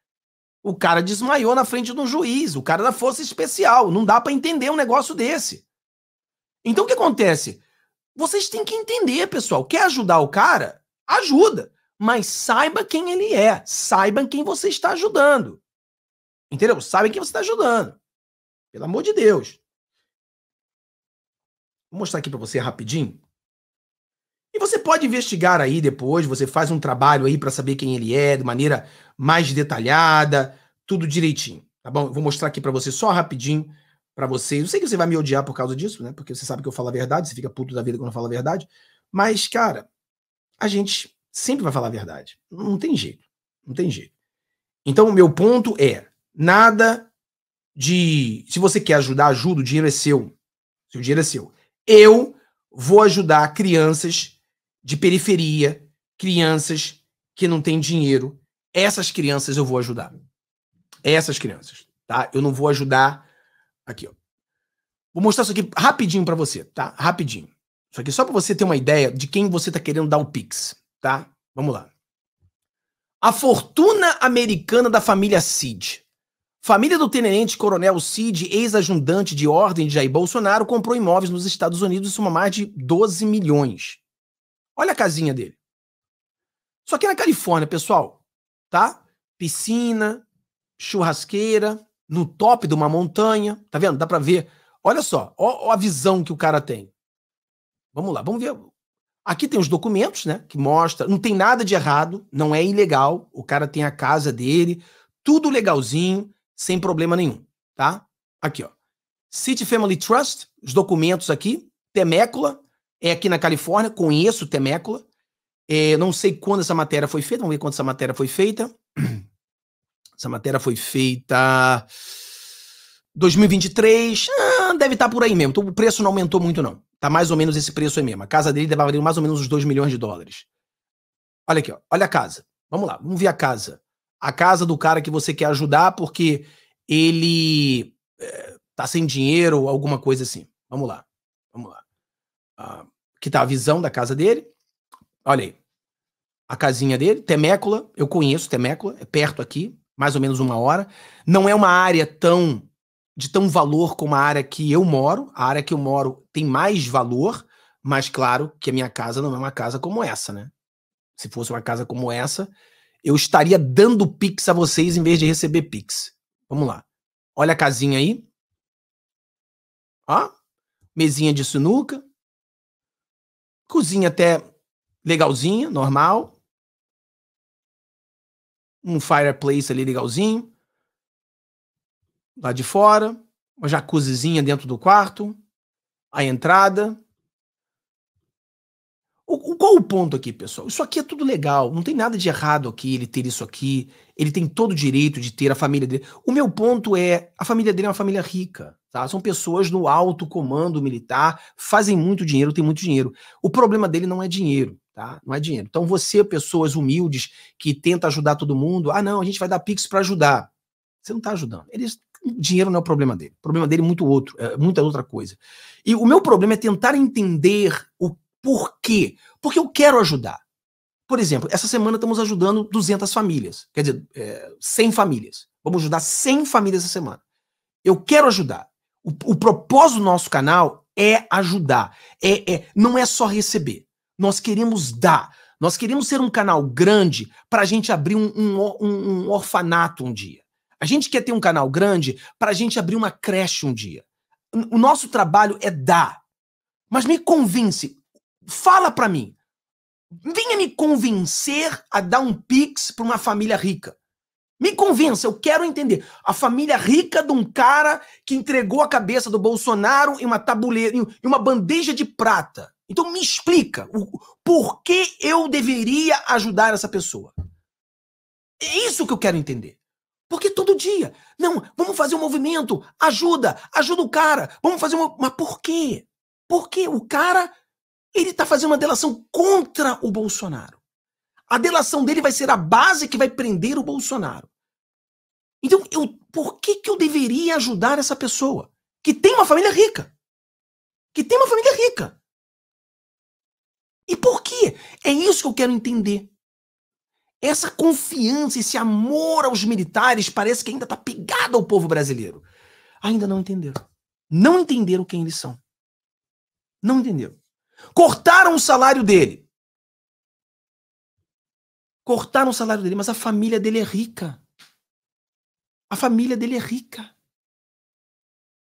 O cara desmaiou na frente de um juiz, o cara da força especial. Não dá para entender um negócio desse. Então o que acontece? Vocês têm que entender, pessoal. Quer ajudar o cara? Ajuda. Mas saiba quem ele é. Saiba quem você está ajudando. Entendeu? Saiba quem você está ajudando. Pelo amor de Deus. Vou mostrar aqui para você rapidinho. E você pode investigar aí depois, você faz um trabalho aí para saber quem ele é, de maneira mais detalhada, tudo direitinho, tá bom? Eu vou mostrar aqui para você só rapidinho, para você. Eu sei que você vai me odiar por causa disso, né? Porque você sabe que eu falo a verdade, você fica puto da vida quando eu falo a verdade. Mas, cara, a gente sempre vai falar a verdade. Não tem jeito. Não tem jeito. Então, o meu ponto é: nada de. Se você quer ajudar, ajuda, o dinheiro é seu. Seu dinheiro é seu. Eu vou ajudar crianças de periferia, crianças que não têm dinheiro. Essas crianças eu vou ajudar. Essas crianças, tá? Eu não vou ajudar aqui, ó. Vou mostrar isso aqui rapidinho para você, tá? Rapidinho. Isso aqui só para você ter uma ideia de quem você tá querendo dar o pix, tá? Vamos lá. A fortuna americana da família Cid. Família do tenente coronel Cid, ex-ajudante de ordem de Jair Bolsonaro, comprou imóveis nos Estados Unidos em soma mais de 12 milhões. Olha a casinha dele. Só que na Califórnia, pessoal, tá? Piscina, churrasqueira, no top de uma montanha, tá vendo? Dá para ver. Olha só, ó, ó, a visão que o cara tem. Vamos lá, vamos ver. Aqui tem os documentos, né? Que mostra, não tem nada de errado, não é ilegal. O cara tem a casa dele, tudo legalzinho, sem problema nenhum, tá? Aqui, ó. City Family Trust, os documentos aqui, Temécula é aqui na Califórnia, conheço Temécula. É, não sei quando essa matéria foi feita, vamos ver quando essa matéria foi feita. <clears throat> Essa matéria foi feita 2023, ah, deve estar tá por aí mesmo. o preço não aumentou muito, não. Tá mais ou menos esse preço aí mesmo. A casa dele deve valer mais ou menos uns 2 milhões de dólares. Olha aqui, ó. olha a casa. Vamos lá, vamos ver a casa. A casa do cara que você quer ajudar porque ele é, tá sem dinheiro ou alguma coisa assim. Vamos lá, vamos lá. Ah, que tá a visão da casa dele. Olha aí. A casinha dele, Temécula, eu conheço Temécula, é perto aqui, mais ou menos uma hora. Não é uma área tão de tão valor como a área que eu moro. A área que eu moro tem mais valor, mas claro que a minha casa não é uma casa como essa, né? Se fosse uma casa como essa, eu estaria dando pix a vocês em vez de receber pix. Vamos lá. Olha a casinha aí. Ó, mesinha de sinuca, Cozinha até legalzinha, normal. Um fireplace ali legalzinho. Lá de fora. Uma jacuzzizinha dentro do quarto. A entrada. O, qual o ponto aqui, pessoal? Isso aqui é tudo legal, não tem nada de errado aqui ele ter isso aqui. Ele tem todo o direito de ter a família dele. O meu ponto é: a família dele é uma família rica. Tá? São pessoas no alto comando militar, fazem muito dinheiro, tem muito dinheiro. O problema dele não é dinheiro, tá? Não é dinheiro. Então você, pessoas humildes que tenta ajudar todo mundo, ah não, a gente vai dar pix para ajudar. Você não está ajudando. Eles dinheiro não é o problema dele. O problema dele é muito outro, é muita outra coisa. E o meu problema é tentar entender o porquê. Porque eu quero ajudar. Por exemplo, essa semana estamos ajudando 200 famílias, quer dizer, é, 100 famílias. Vamos ajudar 100 famílias essa semana. Eu quero ajudar. O, o propósito do nosso canal é ajudar, é, é, não é só receber. Nós queremos dar. Nós queremos ser um canal grande para a gente abrir um, um, um, um orfanato um dia. A gente quer ter um canal grande para a gente abrir uma creche um dia. O nosso trabalho é dar. Mas me convence, fala para mim. Venha me convencer a dar um pix para uma família rica. Me convença, eu quero entender. A família rica de um cara que entregou a cabeça do Bolsonaro em uma tabuleira, em uma bandeja de prata. Então me explica o, por que eu deveria ajudar essa pessoa. É isso que eu quero entender. Porque todo dia, não, vamos fazer um movimento, ajuda, ajuda o cara, vamos fazer uma. Mas por quê? Porque o cara, ele tá fazendo uma delação contra o Bolsonaro. A delação dele vai ser a base que vai prender o Bolsonaro. Então, eu, por que, que eu deveria ajudar essa pessoa? Que tem uma família rica. Que tem uma família rica. E por quê? É isso que eu quero entender. Essa confiança, esse amor aos militares parece que ainda está pegado ao povo brasileiro. Ainda não entenderam. Não entenderam quem eles são. Não entenderam. Cortaram o salário dele. Cortaram o salário dele, mas a família dele é rica. A família dele é rica.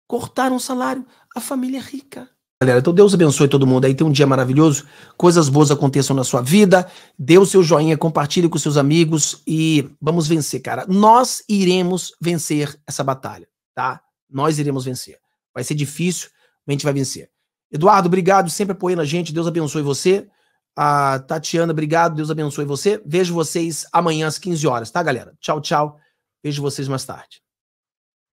Cortaram o salário, a família é rica. Galera, então Deus abençoe todo mundo aí. Tem um dia maravilhoso. Coisas boas aconteçam na sua vida. Dê o seu joinha, compartilhe com seus amigos e vamos vencer, cara. Nós iremos vencer essa batalha, tá? Nós iremos vencer. Vai ser difícil, mas a gente vai vencer. Eduardo, obrigado, sempre apoiando a gente. Deus abençoe você. A Tatiana, obrigado. Deus abençoe você. Vejo vocês amanhã às 15 horas, tá, galera? Tchau, tchau. Vejo vocês mais tarde.